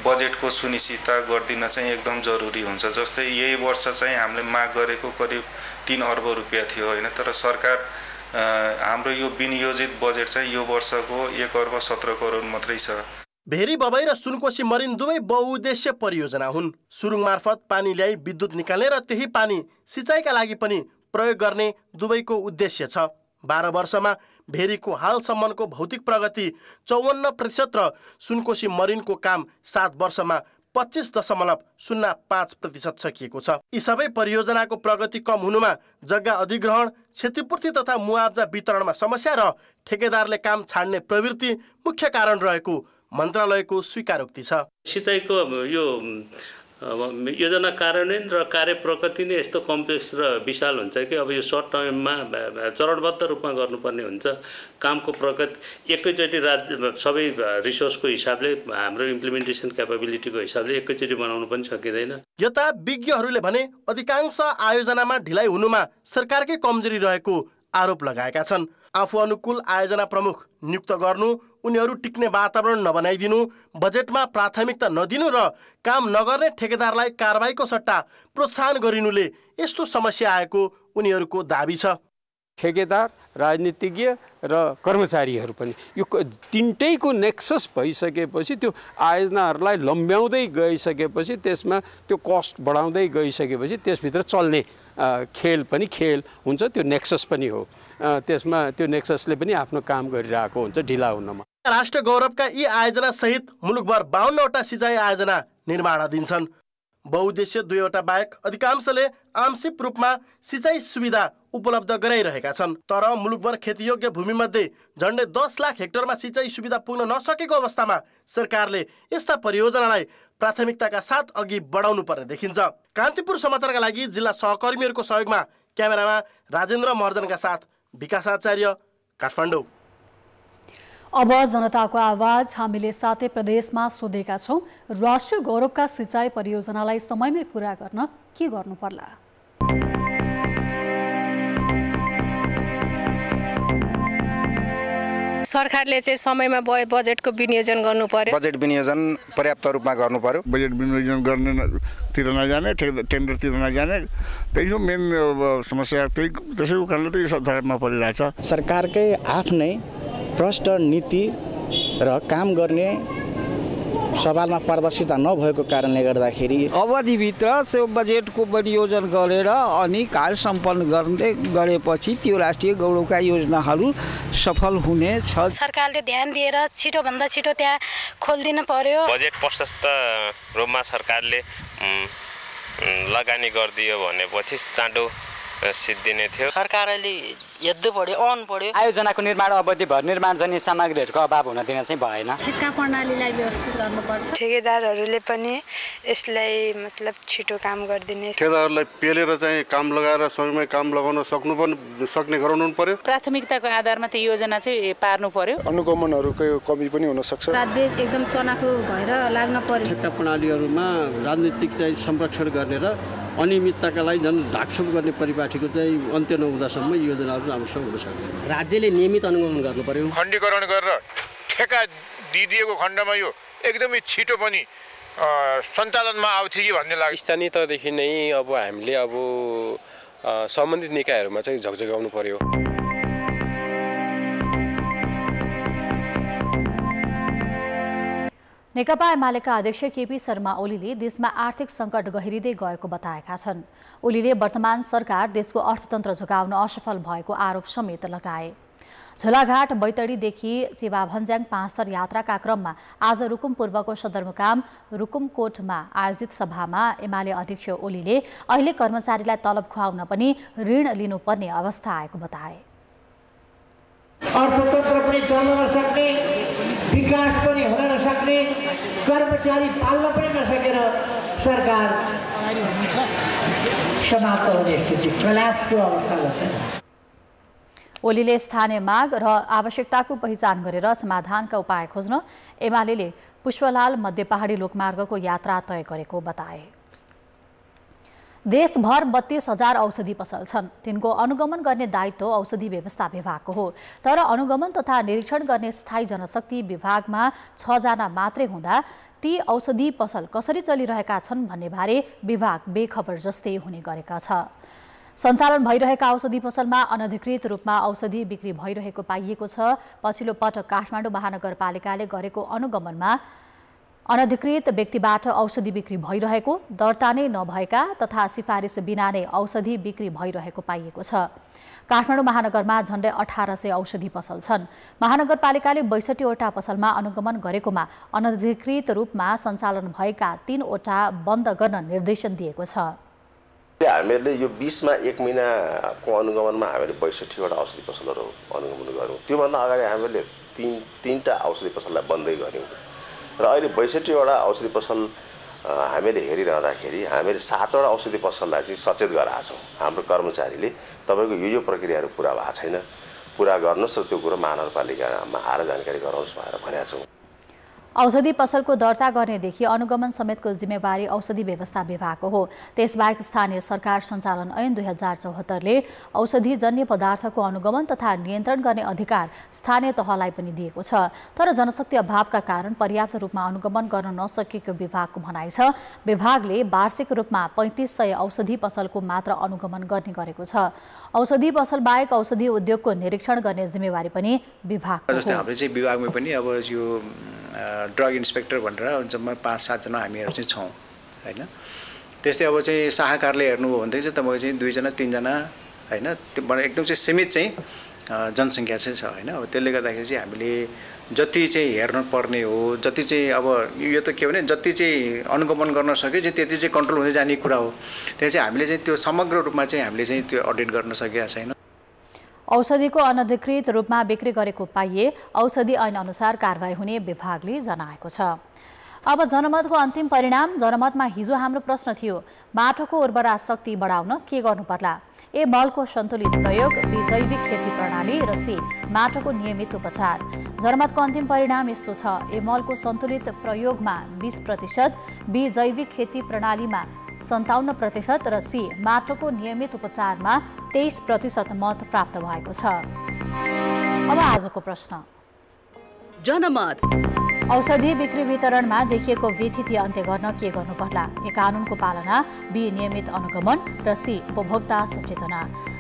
बजेटको सुनिश्चितता गरिदिन चाहिँ एकदम जरुरी हुन्छ जस्तै यही वर्ष चाहिँ हामीले माग गरेको करिब तिन अर्ब रुपियाँ थियो होइन तर सरकार हाम्रो यो विनियोजित बजेट चाहिँ यो वर्षको एक अर्ब सत्र करोड मात्रै छ भेरी बबई र सुनकोशी मरिन दुवै बहुद्देश्य परियोजना हुन् सुरुङ मार्फत पानी ल्याई विद्युत निकाल्ने र त्यही पानी सिँचाइका लागि पनि प्रयोग गर्ने दुवैको उद्देश्य छ बाह्र वर्षमा भेरीको हालसम्मको भौतिक प्रगति चौवन्न प्रतिशत र सुनकोशी मरिनको काम सात वर्षमा पच्चिस दशमलव शून्य पाँच प्रतिशत सकिएको छ यी सबै परियोजनाको प्रगति कम हुनुमा जग्गा अधिग्रहण क्षतिपूर्ति तथा मुआब्जा वितरणमा समस्या र ठेकेदारले काम छाड्ने प्रवृत्ति मुख्य कारण रहेको मन्त्रालयको स्वीकारोक्ति छ सिँचाइको यो योजना कार्यान्वयन र कार्य प्रगति नै यस्तो कम्प्लेक्स र विशाल हुन्छ कि अब यो सर्ट टर्ममा चरणबद्ध रूपमा गर्नुपर्ने हुन्छ कामको प्रगति एकैचोटि राज्य सबै रिसोर्सको हिसाबले हाम्रो इम्प्लिमेन्टेसन क्यापेबिलिटीको हिसाबले एकैचोटि बनाउनु पनि सकिँदैन यता विज्ञहरूले भने अधिकांश आयोजनामा ढिलाइ हुनुमा सरकारकै कमजोरी रहेको आरोप लगाएका छन् आफू अनुकूल आयोजना प्रमुख नियुक्त गर्नु उनीहरू टिक्ने वातावरण नबनाइदिनु बजेटमा प्राथमिकता नदिनु र काम नगर्ने ठेकेदारलाई कारवाहीको सट्टा प्रोत्साहन गरिनुले यस्तो समस्या आएको उनीहरूको दावी छ ठेकेदार राजनीतिज्ञ र कर्मचारीहरू पनि यो तिनटैको नेक्सस भइसकेपछि त्यो आयोजनाहरूलाई लम्ब्याउँदै गइसकेपछि त्यसमा त्यो कस्ट बढाउँदै गइसकेपछि त्यसभित्र चल्ने खेल पनि खेल हुन्छ त्यो नेक्सस पनि हो त्यसमा त्यो नेक्ससले पनि आफ्नो काम गरिरहेको हुन्छ ढिला हुनमा राष्ट्र गौरवका यी आयोजना सहित मुलुकभर बाहन्नवटा सिँचाइ आयोजना निर्माणाधीन छन् बहुद्देश्य दुईवटा बाहेक अधिकांशले आंशिक रूपमा सिँचाइ सुविधा उपलब्ध गराइरहेका छन् तर मुलुकभर खेतीयोग्य भूमिमध्ये झन्डै दस लाख हेक्टरमा सिँचाइ सुविधा पुग्न नसकेको अवस्थामा सरकारले यस्ता परियोजनालाई प्राथमिकताका साथ अघि बढाउनु पर्ने देखिन्छ कान्तिपुर समाचारका लागि जिल्ला सहकर्मीहरूको सहयोगमा क्यामेरामा राजेन्द्र महर्जनका साथ विकास आचार्य काठमाडौँ अब जनताको आवाज हामीले सातै प्रदेशमा सोधेका छौँ राष्ट्रिय गौरवका सिँचाइ परियोजनालाई समयमै पुरा गर्न के गर्नु पर्ला सरकारले चाहिँ समयमा बजेटको विनियोजन गर्नु पर्यो बजेट विनियोजन पर्याप्त रूपमा गर्नु पर्यो बजेट विनियोजन गर्नेतिर नजाने टेन्डरतिर नजाने त्यही मेन समस्या त्यही त्यसैको कारणले त यो सब धरापमा परिरहेछ सरकारकै आफ्नै भ्रष्ट नीति र काम गर्ने सवालमा पारदर्शिता नभएको कारणले गर्दाखेरि अवधिभित्र त्यो बजेटको परियोजन गरेर अनि कार्य सम्पन्न गर्दै गरेपछि त्यो राष्ट्रिय गौरवका योजनाहरू सफल हुने छ सरकारले ध्यान दिएर छिटोभन्दा छिटो त्यहाँ खोलिदिनु पर्यो बजेट प्रशस्त रूपमा सरकारले लगानी गरिदियो भनेपछि चाँडो सिद्धिने थियो सरकारले हेर्दै पऱ्यो अन पऱ्यो आयोजनाको निर्माण अवधि भर निर्माण जन्य सामग्रीहरूको अभाव हुन दिन चाहिँ भएन ठेक्का प्रणालीलाई व्यवस्थित गर्नुपर्छ ठेकेदारहरूले पनि यसलाई मतलब छिटो काम गरिदिने ठेकेदारलाई पेलेर चाहिँ काम लगाएर समयमै काम लगाउन सक्नु पनि सक्ने गराउनु पर्यो प्राथमिकताको आधारमा त्यो योजना चाहिँ पार्नु पर्यो अनुगमनहरूको कमी पनि हुन सक्छ राज्य एकदम चनाखो भएर लाग्न पर्यो ठेक्का प्रणालीहरूमा राजनीतिक चाहिँ संरक्षण गर्ने र अनियमितताका लागि झन् ढाकछोप गर्ने परिपाटीको चाहिँ अन्त्य नहुँदासम्म योजनाहरू राम्रोसँग हुन सक्दैन राज्यले नियमित अनुगमन गर्नु पर्यो खण्डीकरण गरेर ठेका दिइदिएको खण्डमा यो एकदमै छिटो पनि सञ्चालनमा आउँथ्यो कि भन्ने लाग्यो स्थानीय तहदेखि नै अब हामीले अब सम्बन्धित निकायहरूमा चाहिँ झकझगाउनु पर्यो नेकपा एमालेका अध्यक्ष केपी शर्मा ओलीले देशमा आर्थिक सङ्कट गहिरिँदै गएको बताएका छन् ओलीले वर्तमान सरकार देशको अर्थतन्त्र झुकाउन असफल भएको आरोप समेत लगाए झोलाघाट बैतडीदेखि चेवाभन्ज्याङ पाँचथर यात्राका क्रममा आज रुकुम पूर्वको सदरमुकाम रुकुमकोटमा आयोजित सभामा एमाले अध्यक्ष ओलीले अहिले कर्मचारीलाई तलब खुवाउन पनि ऋण लिनुपर्ने अवस्था आएको बताए अर्थतन्त्र पनि चल्न नसक्ने विकास पनि कर्मचारी पाल्न पनि नसकेर सरकार समाप्त हुने स्थिति कलासको अवस्था गर्छ ओलीले स्थानीय माग र आवश्यकताको पहिचान गरेर समाधानका उपाय खोज्न एमाले पुष्पलाल मध्यपहाडी लोकमार्गको यात्रा तय गरेको बताए देशभर बत्तीस हजार औषधि पसल छन् तिनको अनुगमन गर्ने दायित्व औषधि व्यवस्था विभागको हो तर अनुगमन तथा निरीक्षण गर्ने स्थायी जनशक्ति विभागमा छजना मात्रै हुँदा ती औषधि पसल कसरी चलिरहेका छन् भन्नेबारे विभाग बेखबर जस्तै हुने गरेका छ सञ्चालन भइरहेका औषधि पसलमा अनधिकृत रूपमा औषधि बिक्री भइरहेको पाइएको छ पछिल्लो पटक काठमाडौँ महानगरपालिकाले गरेको अनुगमनमा अनधिकृत व्यक्तिबाट औषधि बिक्री भइरहेको दर्ता नै नभएका तथा सिफारिस बिना नै औषधि बिक्री भइरहेको पाइएको छ काठमाडौँ महानगरमा झण्डै अठार सय औषधि पसल छन् महानगरपालिकाले बैसठीवटा पसलमा अनुगमन गरेकोमा अनधिकृत रूपमा सञ्चालन भएका तीनवटा बन्द गर्न निर्देशन दिएको छ हामीहरूले यो बिसमा एक महिनाको अनुगमनमा हामीले बैसठीवटा औषधि पसलहरू अनुगमन गऱ्यौँ त्योभन्दा अगाडि हामीले तिन तिनवटा औषधि पसललाई बन्दै गऱ्यौँ र अहिले बैसठीवटा औषधि पसल हामीले हेरिरहँदाखेरि हामीले सातवटा औषधि पसललाई चाहिँ सचेत गराएको छौँ हाम्रो कर्मचारीले तपाईँको यो यो प्रक्रियाहरू पुरा भएको छैन पुरा गर्नुहोस् र त्यो कुरो महानगरपालिकामा आएर जानकारी गराउनुहोस् भनेर भनेका छौँ औषधि पसलको दर्ता गर्नेदेखि अनुगमन समेतको जिम्मेवारी औषधि व्यवस्था विभागको हो त्यसबाहेक स्थानीय सरकार सञ्चालन ऐन दुई हजार चौहत्तरले औषधिजन्य पदार्थको अनुगमन तथा नियन्त्रण गर्ने अधिकार स्थानीय तहलाई पनि दिएको छ तर जनशक्ति अभावका कारण पर्याप्त रूपमा अनुगमन गर्न नसकेको विभागको भनाइ छ विभागले वार्षिक रूपमा पैँतिस सय औषधि पसलको मात्र अनुगमन गर्ने गरेको छ औषधि पसल बाहेक औषधि उद्योगको निरीक्षण गर्ने जिम्मेवारी पनि विभाग ड्रग इन्सपेक्टर भनेर जम्मा पाँच सातजना हामीहरू चाहिँ छौँ होइन त्यस्तै अब चाहिँ साहकारले हेर्नुभयो भनेदेखि चाहिँ तपाईँको चाहिँ दुईजना तिनजना होइन त्यो एकदम चाहिँ सीमित चाहिँ जनसङ्ख्या चाहिँ छ होइन अब त्यसले गर्दाखेरि चाहिँ हामीले जति चाहिँ पर्ने हो जति चाहिँ अब यो त के भने जति चाहिँ अनुगमन गर्न सक्यो चाहिँ त्यति चाहिँ कन्ट्रोल हुँदै जाने कुरा हो त्यहाँ चाहिँ हामीले चाहिँ त्यो समग्र रूपमा चाहिँ हामीले चाहिँ त्यो अडिट गर्न सकेका छैन औषधिको अनधिकृत रूपमा बिक्री गरेको पाइए औषधि ऐन अनुसार कारवाही हुने विभागले जनाएको छ अब जनमतको अन्तिम परिणाम जनमतमा हिजो हाम्रो प्रश्न थियो माटोको उर्वरा शक्ति बढाउन के गर्नुपर्ला ए मलको सन्तुलित प्रयोग बी जैविक खेती प्रणाली र सी माटोको नियमित उपचार जनमतको अन्तिम परिणाम यस्तो छ ए मलको सन्तुलित प्रयोगमा बिस प्रतिशत बी जैविक खेती प्रणालीमा सन्ताउन्न प्रतिशत र सी माटोको नियमित उपचारमा तेइस प्रतिशत मत प्राप्त भएको छ अब आजको प्रश्न जनमत औषधि बिक्री वितरणमा देखिएको व्यथिति अन्त्य गर्न के गर्नु पर्ला ए कानूनको पालना बी नियमित अनुगमन र सी उपभोक्ता सचेतना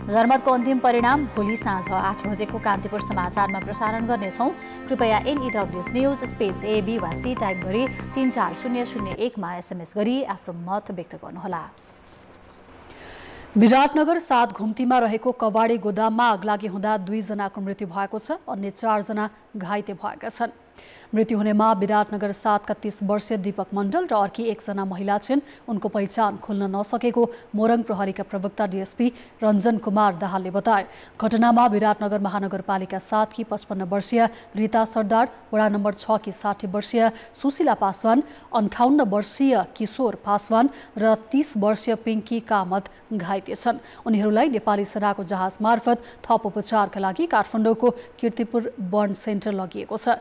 जनमतको अन्तिम परिणाम भोलि साँझ आठ बजेको कान्तिपुर समाचारमा प्रसारण गर्नेछौँ कृपया एनइडब्ल्युएस न्युज स्पेस एबी वा सी टाइप गरी तिन चार शून्य शून्य एकमा एसएमएस गरी आफ्नो मत व्यक्त गर्नुहोला विराटनगर सात घुम्तीमा रहेको कवाडी गोदाममा आगलागी हुँदा दुईजनाको मृत्यु भएको छ अन्य चारजना घाइते भएका छन् मृत्यु हुनेमा विराटनगर सातका तीस वर्षीय दीपक मण्डल र अर्की एकजना महिला छिन् उनको पहिचान खुल्न नसकेको मोरङ प्रहरीका प्रवक्ता डिएसपी रञ्जन कुमार दाहालले बताए घटनामा विराटनगर महानगरपालिका सातकी पचपन्न वर्षीय रिता सरदार वडा नम्बर छ कि साठी वर्षीय सुशीला पासवान अन्ठाउन्न वर्षीय किशोर पासवान र तीस वर्षीय पिङ्की कामत घाइते छन् उनीहरूलाई नेपाली सेनाको जहाज मार्फत थप उपचारका लागि काठमाडौँको किर्तिपुर बर्न सेन्टर लगिएको छ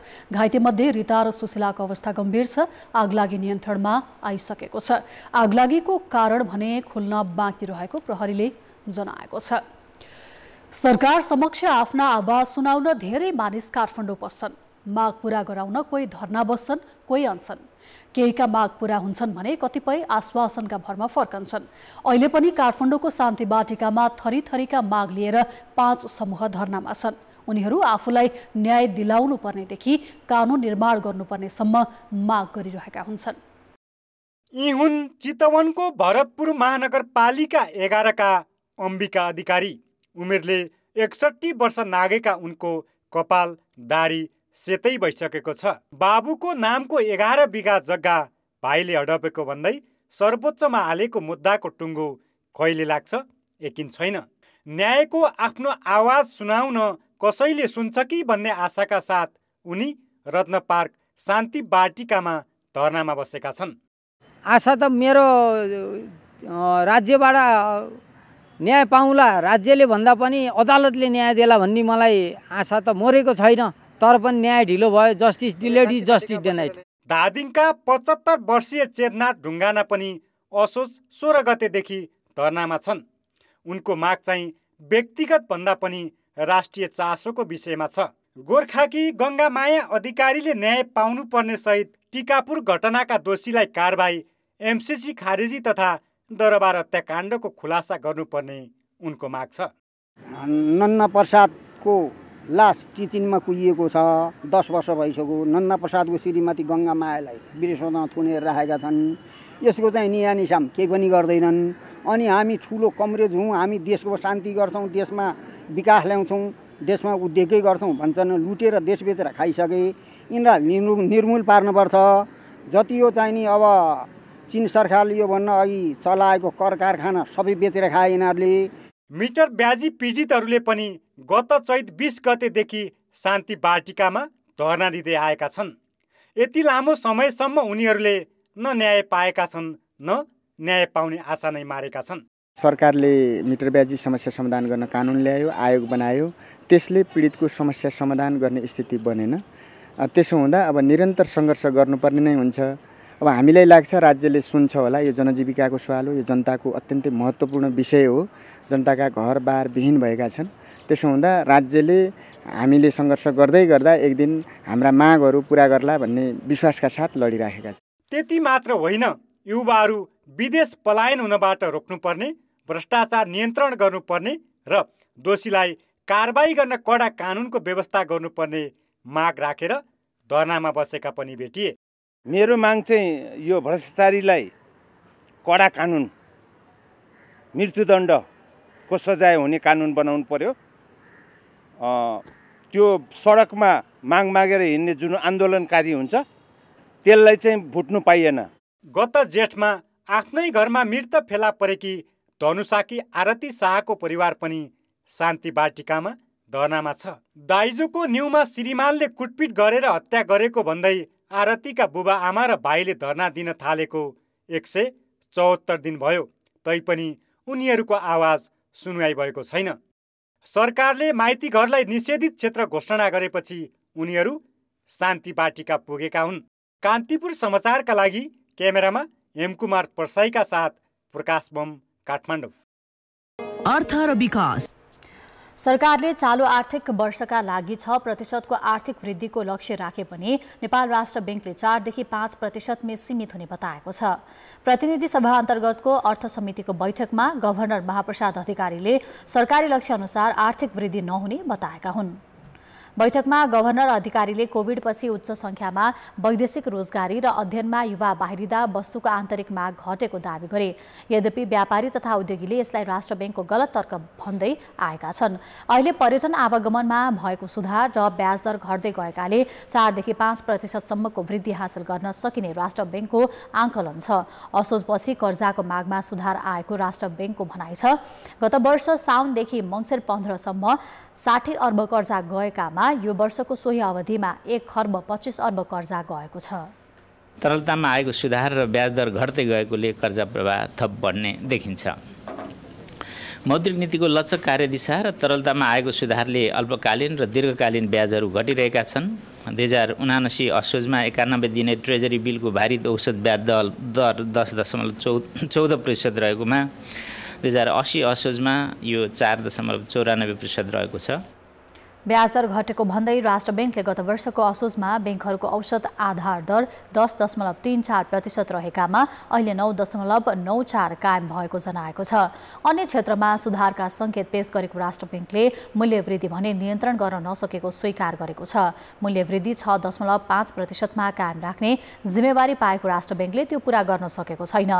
घाइतेमध्ये रिता र सुशीलाको अवस्था गम्भीर छ आगलागी नियन्त्रणमा आइसकेको छ आगलागीको कारण भने खुल्न बाँकी रहेको प्रहरीले जनाएको छ सरकार समक्ष आफ्ना आवाज सुनाउन धेरै मानिस काठमाडौँ बस्छन् माग पुरा गराउन कोही धरना बस्छन् कोही अन्छन् केहीका माग पुरा हुन्छन् भने कतिपय आश्वासनका भरमा फर्कन्छन् अहिले पनि काठमाडौँको शान्ति बाटिकामा थरी थरीका माग लिएर पाँच समूह धरनामा छन् उनीहरू आफूलाई न्याय दिलाउनु पर्नेदेखि कानुन निर्माण गर्नुपर्नेसम्म माग गरिरहेका हुन्छन् यी हुन् चितवनको भरतपुर महानगरपालिका एघारका अम्बिका अधिकारी उमेरले एकसट्ठी वर्ष नागेका उनको कपाल दारी सेतै भइसकेको छ बाबुको नामको एघार बिघा जग्गा भाइले हडपेको भन्दै सर्वोच्चमा हालेको मुद्दाको टुङ्गो कहिले लाग्छ यकिन छैन न्यायको आफ्नो आवाज सुनाउन कसैले सुन्छ कि भन्ने आशाका साथ उनी रत्न पार्क शान्ति बाटिकामा धरनामा बसेका छन् आशा त मेरो राज्यबाट न्याय पाउँला राज्यले भन्दा पनि अदालतले न्याय देला भन्ने मलाई आशा त मरेको छैन तर पनि न्याय ढिलो भयो justice delayed is justice denied धादिङका पचहत्तर वर्षीय चेतनाथ ढुङ्गाना पनि असोज सोह्र गतेदेखि धरनामा छन् उनको माग चाहिँ व्यक्तिगत भन्दा पनि राष्ट्रिय चासोको विषयमा छ गोर्खाकी माया अधिकारीले न्याय पाउनुपर्ने सहित टिकापुर घटनाका दोषीलाई कारबाही एमसिसी खारेजी तथा दरबार हत्याकाण्डको खुलासा गर्नुपर्ने उनको माग छ नन्न प्रसादको लास चिचिनमा कुहिएको छ दस वर्ष भइसक्यो नन्ना प्रसादको श्रीमती मायालाई विदेशमा थुनेर राखेका छन् यसको चाहिँ नियानिसाम केही पनि गर्दैनन् अनि हामी ठुलो कमरेज हौँ हामी देशको शान्ति गर्छौँ देशमा विकास ल्याउँछौँ देशमा उद्योगै गर्छौँ भन्छन् लुटेर देश बेचेर खाइसके यिनीहरूलाई निर्मूल निर्मूल पार्नुपर्छ जति यो चाहिँ नि अब चिन सरकारले योभन्दा अघि चलाएको कर कारखाना सबै बेचेर खाए यिनीहरूले मिटर ब्याजी पीडितहरूले पनि गत चैत बिस गतेदेखि शान्ति बाटिकामा धर्ना दिँदै आएका छन् यति लामो समयसम्म उनीहरूले न न्याय पाएका छन् न न्याय पाउने आशा नै मारेका छन् सरकारले मिटरब्याजी समस्या समाधान गर्न कानुन ल्यायो आयोग बनायो त्यसले पीडितको समस्या समाधान गर्ने स्थिति बनेन त्यसो हुँदा अब निरन्तर सङ्घर्ष गर्नुपर्ने नै हुन्छ अब हामीलाई लाग्छ राज्यले सुन्छ होला यो जनजीविकाको सवाल हो यो जनताको अत्यन्तै महत्त्वपूर्ण विषय हो जनताका घरबार विहीन भएका छन् त्यसो हुँदा राज्यले हामीले सङ्घर्ष गर्दै गर्दा एक दिन हाम्रा मागहरू पुरा गर्ला भन्ने विश्वासका साथ लडिराखेका छौँ त्यति मात्र होइन युवाहरू विदेश पलायन हुनबाट रोक्नुपर्ने भ्रष्टाचार नियन्त्रण गर्नुपर्ने र दोषीलाई कारबाही गर्न कडा कानुनको व्यवस्था गर्नुपर्ने माग राखेर धरनामा बसेका पनि भेटिए मेरो माग चाहिँ यो भ्रष्टाचारीलाई कडा कानुन मृत्युदण्डको सजाय हुने कानुन बनाउनु पर्यो त्यो सडकमा माग मागेर हिँड्ने जुन आन्दोलनकारी हुन्छ त्यसलाई चाहिँ भुट्नु पाइएन गत जेठमा आफ्नै घरमा मृत फेला परेकी धनुषाकी आरती शाहको परिवार पनि शान्ति बाटिकामा धरनामा छ दाइजोको न्युमा श्रीमानले कुटपिट गरेर हत्या गरेको भन्दै आरतीका बुबा आमा र भाइले धरना दिन थालेको एक सय चौहत्तर दिन भयो तैपनि उनीहरूको आवाज सुनवाई भएको छैन सरकारले माइतीघरलाई निषेधित क्षेत्र घोषणा गरेपछि उनीहरू शान्ति पार्टीका पुगेका हुन् कान्तिपुर समाचारका लागि क्यामेरामा हेमकुमार परसाईका साथ प्रकाश बम काठमाडौँ अर्थ र विकास सरकारले चालु आर्थिक वर्षका लागि छ प्रतिशतको आर्थिक वृद्धिको लक्ष्य राखे पनि नेपाल राष्ट्र ब्याङ्कले चारदेखि पाँच प्रतिशतमै सीमित हुने बताएको छ प्रतिनिधि सभा अन्तर्गतको अर्थ समितिको बैठकमा गभर्नर महाप्रसाद अधिकारीले सरकारी लक्ष्य अनुसार आर्थिक वृद्धि नहुने बताएका हुन् बैठकमा गभर्नर अधिकारीले कोविडपछि उच्च सङ्ख्यामा वैदेशिक रोजगारी र अध्ययनमा युवा बाहिरिँदा वस्तुको आन्तरिक माग घटेको दावी गरे यद्यपि व्यापारी तथा उद्योगीले यसलाई राष्ट्र ब्याङ्कको गलत तर्क भन्दै आएका छन् अहिले पर्यटन आवागमनमा भएको सुधार र ब्याजदर घट्दै गएकाले चारदेखि पाँच प्रतिशतसम्मको वृद्धि हासिल गर्न सकिने राष्ट्र ब्याङ्कको आङ्कलन छ असोजपछि कर्जाको मागमा सुधार आएको राष्ट्र ब्याङ्कको भनाइ छ गत वर्ष साउनदेखि मङ्सिर पन्ध्रसम्म साठी अर्ब कर्जा गएकामा तुलनामा यो वर्षको सोही अवधिमा एक खर्ब पच्चिस अर्ब कर्जा गएको छ तरलतामा आएको सुधार र ब्याज दर घट्दै गएकोले कर्जा प्रवाह थप बढ्ने देखिन्छ मौद्रिक नीतिको लचक कार्यदिशा र तरलतामा आएको सुधारले अल्पकालीन र दीर्घकालीन ब्याजहरू घटिरहेका छन् दुई हजार उनासी असोजमा एकानब्बे दिने ट्रेजरी बिलको भारी औसत ब्याज दर दर दस दशमलव चौ चौध प्रतिशत रहेकोमा दुई हजार असी असोजमा यो चार दशमलव चौरानब्बे प्रतिशत रहेको छ ब्याजदर घटेको भन्दै राष्ट्र ब्याङ्कले गत वर्षको असोजमा ब्याङ्कहरूको औसत आधार दर दस दशमलव तिन चार प्रतिशत रहेकामा अहिले नौ दशमलव नौ चार कायम भएको जनाएको छ अन्य क्षेत्रमा सुधारका सङ्केत पेश गरेको राष्ट्र ब्याङ्कले मूल्यवृद्धि भने नियन्त्रण गर्न नसकेको स्वीकार गरेको छ मूल्यवृद्धि छ दशमलव पाँच प्रतिशतमा कायम राख्ने जिम्मेवारी पाएको राष्ट्र ब्याङ्कले त्यो पुरा गर्न सकेको छैन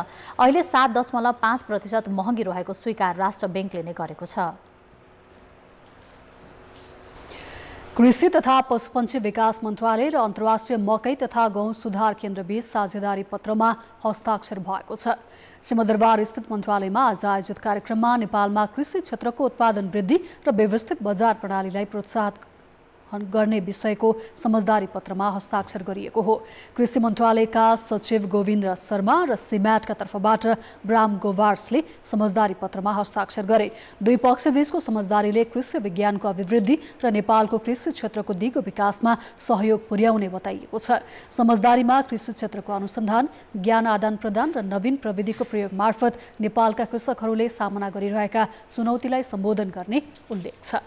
अहिले सात दशमलव पाँच प्रतिशत महँगी रहेको स्वीकार राष्ट्र ब्याङ्कले नै गरेको छ कृषि तथा पशुपन्छी विकास मन्त्रालय र अन्तर्राष्ट्रिय मकै तथा गहुँ सुधार केन्द्रबीच साझेदारी पत्रमा हस्ताक्षर भएको छ सिंहदरबार स्थित मन्त्रालयमा आज आयोजित कार्यक्रममा नेपालमा कृषि क्षेत्रको उत्पादन वृद्धि र व्यवस्थित बजार प्रणालीलाई प्रोत्साहित गर्ने विषयको समझदारी पत्रमा हस्ताक्षर गरिएको हो कृषि मन्त्रालयका सचिव गोविन्द्र शर्मा र सिम्याटका तर्फबाट ब्राम गोवार्सले समझदारी पत्रमा हस्ताक्षर गरे दुई पक्षबीचको समझदारीले कृषि विज्ञानको अभिवृद्धि र नेपालको कृषि क्षेत्रको दिगो विकासमा सहयोग पुर्याउने बताइएको छ समझदारीमा कृषि क्षेत्रको अनुसन्धान ज्ञान आदान प्रदान र नवीन प्रविधिको प्रयोग मार्फत नेपालका कृषकहरूले सामना गरिरहेका चुनौतीलाई सम्बोधन गर्ने उल्लेख छ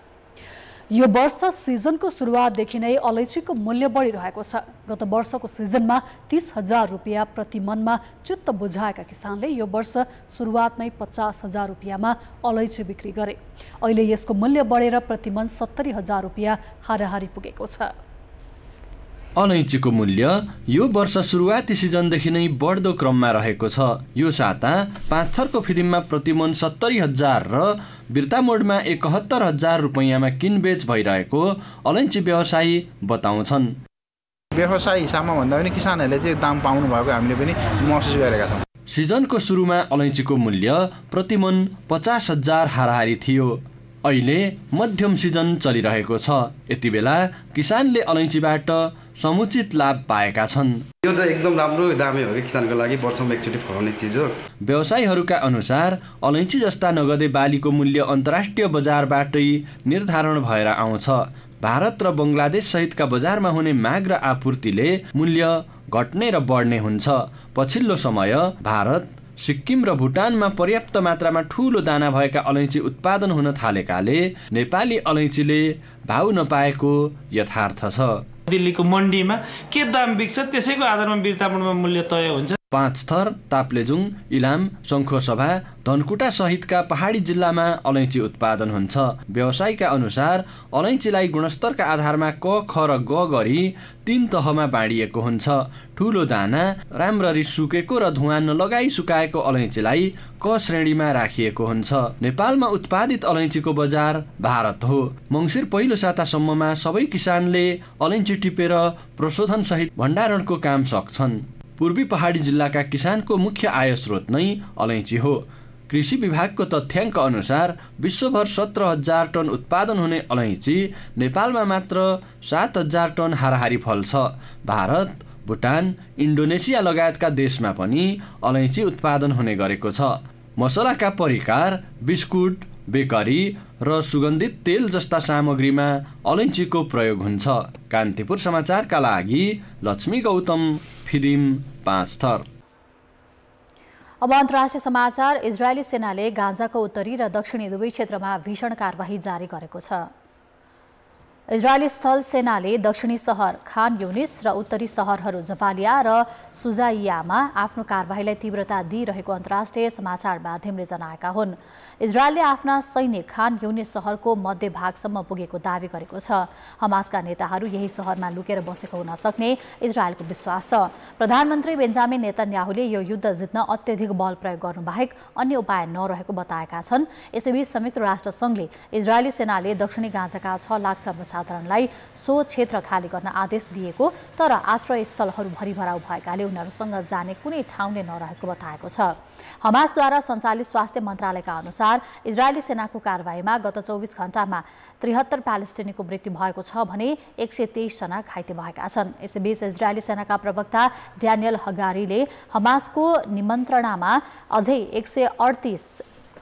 यो वर्ष सिजनको सुरुवातदेखि नै अलैँचीको मूल्य बढिरहेको छ गत वर्षको सिजनमा तिस हजार रुपियाँ प्रति मनमा चुत्त बुझाएका किसानले यो वर्ष सुरुवातमै पचास हजार रुपियाँमा अलैँची बिक्री गरे अहिले यसको मूल्य बढेर प्रतिमन सत्तरी हजार रुपियाँ हाराहारी पुगेको छ अलैँचीको मूल्य यो वर्ष सुरुवाती सिजनदेखि नै बढ्दो क्रममा रहेको छ यो साता पाँचथरको फिल्ममा प्रतिमन सत्तरी हजार र बिर्ता मोडमा एकहत्तर हजार रुपैयाँमा किनबेच भइरहेको अलैँची व्यवसायी बताउँछन् व्यवसाय हिसाबमा भन्दा पनि किसानहरूले चाहिँ दाम पाउनु भएको हामीले पनि महसुस गरेका छौँ सिजनको सुरुमा अलैँचीको मूल्य प्रतिमन पचास हजार हाराहारी थियो अहिले मध्यम सिजन चलिरहेको छ यति बेला किसानले अलैँचीबाट समुचित लाभ पाएका छन् यो त एकदम राम्रो दामी हो कि किसानको लागि वर्षमा एकचोटि फलाउने चिज हो व्यवसायीहरूका अनुसार अलैँची जस्ता नगदे बालीको मूल्य अन्तर्राष्ट्रिय बजारबाटै निर्धारण भएर आउँछ भारत र सहितका बजारमा हुने माग र आपूर्तिले मूल्य घट्ने र बढ्ने हुन्छ पछिल्लो समय भारत सिक्किम र भुटानमा पर्याप्त मात्रामा ठुलो दाना भएका अलैँची उत्पादन हुन थालेकाले नेपाली अलैँचीले भाउ नपाएको यथार्थ छ दिल्लीको मन्डीमा के दाम बिक्छ त्यसैको आधारमा बिर्तापनमा मूल्य तय हुन्छ पाँच थर ताप्लेजुङ इलाम शङ्खोसभा धनकुटा सहितका पहाडी जिल्लामा अलैँची उत्पादन हुन्छ व्यवसायका अनुसार अलैँचीलाई गुणस्तरका आधारमा क ख र ग गरी तिन तहमा बाँडिएको हुन्छ ठुलो दाना राम्ररी सुकेको र धुवा नलगाई सुकाएको अलैँचीलाई क श्रेणीमा राखिएको हुन्छ नेपालमा उत्पादित अलैँचीको बजार भारत हो मङ्सिर पहिलो सातासम्ममा सबै किसानले अलैँची टिपेर प्रशोधनसहित भण्डारणको काम सक्छन् पूर्वी पहाडी जिल्लाका किसानको मुख्य आय स्रोत नै अलैँची हो कृषि विभागको तथ्याङ्क अनुसार विश्वभर सत्र हजार टन उत्पादन हुने अलैँची नेपालमा मात्र सात हजार टन हाराहारी फल्छ भारत भुटान इन्डोनेसिया लगायतका देशमा पनि अलैँची उत्पादन हुने गरेको छ मसलाका परिकार बिस्कुट बेकरी र सुगन्धित तेल जस्ता सामग्रीमा अलैँचीको प्रयोग हुन्छ कान्तिपुर समाचारका लागि लक्ष्मी गौतम फिदिम पाँच थर अब अन्तर्राष्ट्रिय समाचार इजरायली सेनाले गाजाको उत्तरी र दक्षिणी दुवै क्षेत्रमा भीषण कारवाही जारी गरेको छ इजरायली स्थल सेनाले दक्षिणी सहर खान युनिस र उत्तरी सहरहरू जवालिया र सुजाइयामा आफ्नो कारवाहीलाई तीव्रता दिइरहेको अन्तर्राष्ट्रिय समाचार माध्यमले जनाएका हुन् इजरायलले आफ्ना सैन्य खान युनि सहरको मध्यभागसम्म पुगेको दावी गरेको छ हमासका नेताहरू यही सहरमा लुकेर बसेको हुन सक्ने इजरायलको विश्वास छ प्रधानमन्त्री बेन्जामिन नेतन्याहुले यो युद्ध जित्न अत्यधिक बल प्रयोग गर्नुबाहेक अन्य उपाय नरहेको बताएका छन् यसैबीच संयुक्त राष्ट्रसङ्घले इजरायली सेनाले दक्षिणी गाँजाका छ लाख सर्वसाधारणलाई सो क्षेत्र खाली गर्न आदेश दिएको तर आश्रय स्थलहरू भरिभराउ भएकाले उनीहरूसँग जाने कुनै ठाउँ नै नरहेको बताएको छ हमासद्वारा सञ्चालित स्वास्थ्य मन्त्रालयका अनुसार अनुसार इजरायली सेनाको कारवाहीमा गत चौबिस घण्टामा त्रिहत्तर प्यालेस्टिनीको मृत्यु भएको छ भने एक सय तेइसजना घाइते भएका छन् यसैबीच इजरायली सेनाका प्रवक्ता ड्यानियल हगारीले हमासको निमन्त्रणामा अझै एक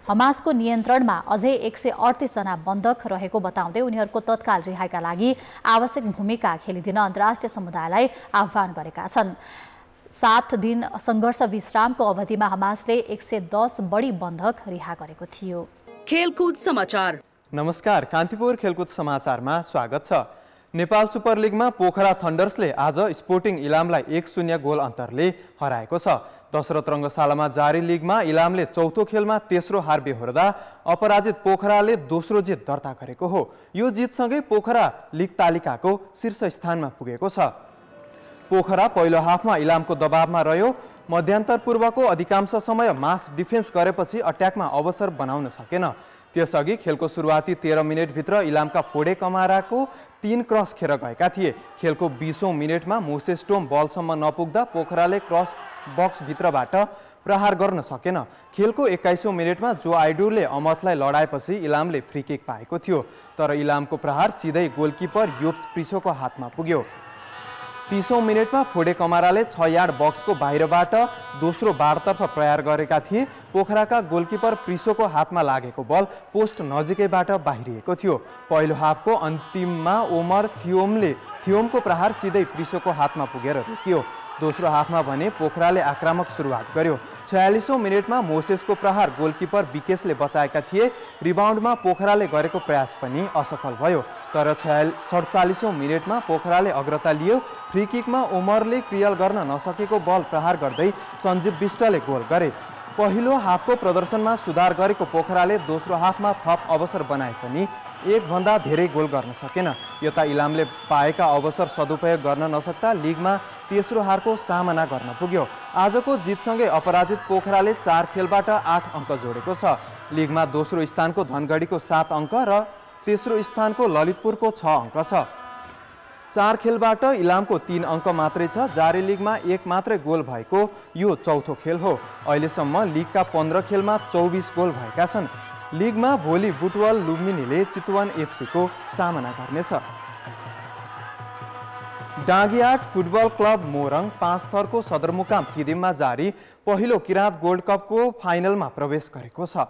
हमासको नियन्त्रणमा अझै एक सय अडतिसजना बन्धक रहेको बताउँदै उनीहरूको तत्काल रिहाइका लागि आवश्यक भूमिका खेलिदिन अन्तर्राष्ट्रिय समुदायलाई आह्वान गरेका छन् सात दिन सङ्घर्ष विश्रामको अवधिमा हमासले एक सय दस बढी बन्धक रिहा गरेको थियो खेलकुद समाचार नमस्कार कान्तिपुर खेलकुद समाचारमा स्वागत छ नेपाल सुपर लिगमा पोखरा थन्डर्सले आज स्पोर्टिङ इलामलाई एक शून्य गोल अन्तरले हराएको छ दशरथ रङ्गशालामा जारी लिगमा इलामले चौथो खेलमा तेस्रो हार बेहोर्दा अपराजित पोखराले दोस्रो जित दर्ता गरेको हो यो जितसँगै पोखरा लिग तालिकाको शीर्ष स्थानमा पुगेको छ पोखरा पहिलो हाफमा इलामको दबावमा रह्यो मध्यान्तर पूर्वको अधिकांश समय मास डिफेन्स गरेपछि अट्याकमा अवसर बनाउन सकेन त्यसअघि खेलको सुरुवाती तेह्र मिनटभित्र इलामका फोडे कमाराको तीन क्रस खेर गएका थिए खेलको बिसौँ मिनटमा मोसेस्टोम बलसम्म नपुग्दा पोखराले क्रस बक्सभित्रबाट प्रहार गर्न सकेन खेलको एक्काइसौँ मिनटमा जो आइडुरले अमतलाई लडाएपछि इलामले फ्री पाएको थियो तर इलामको प्रहार सिधै गोलकिपर योप्स प्रिसोको हातमा पुग्यो तिसौँ मिनटमा फोडे कमाराले छ यार्ड बक्सको बाहिरबाट दोस्रो बारतर्फ प्रयार गरेका थिए पोखराका गोलकिपर प्रिसोको हातमा लागेको बल पोस्ट नजिकैबाट बाहिरिएको थियो पहिलो हाफको अन्तिममा ओमर थियोमले थियोमको प्रहार सिधै प्रिसोको हातमा पुगेर रोकियो दोस्रो हाफमा भने पोखराले आक्रामक सुरुवात गर्यो छयालिसौँ मिनटमा मोसेसको प्रहार गोलकिपर विकेशले बचाएका थिए रिबाउन्डमा पोखराले गरेको प्रयास पनि असफल भयो तर छयाल सडचालिसौँ मिनटमा पोखराले अग्रता लियो फ्री किकमा ओमरले क्रियल गर्न नसकेको बल प्रहार गर्दै सञ्जीव विष्टले गोल गरे पहिलो हाफको प्रदर्शनमा सुधार गरेको पोखराले दोस्रो हाफमा थप अवसर बनाए पनि एकभन्दा धेरै गोल गर्न सकेन यता इलामले पाएका अवसर सदुपयोग गर्न नसक्दा लिगमा तेस्रो हारको सामना गर्न पुग्यो आजको जितसँगै अपराजित पोखराले चार खेलबाट आठ अङ्क जोडेको छ लिगमा दोस्रो स्थानको धनगढीको सात अङ्क र तेस्रो स्थानको ललितपुरको छ अङ्क छ चार खेलबाट इलामको तीन अङ्क मात्रै छ जारी लिगमा एक मात्रै गोल भएको यो चौथो खेल हो अहिलेसम्म लिगका पन्ध्र खेलमा चौबिस गोल भएका छन् लिगमा भोलि बुटवल लुम्बिनीले चितवन एफसीको सामना गर्नेछ डाँगियाट फुटबल क्लब मोरङ पाँच थरको सदरमुकाम फिदिममा जारी पहिलो किराँत गोल्ड कपको फाइनलमा प्रवेश गरेको छ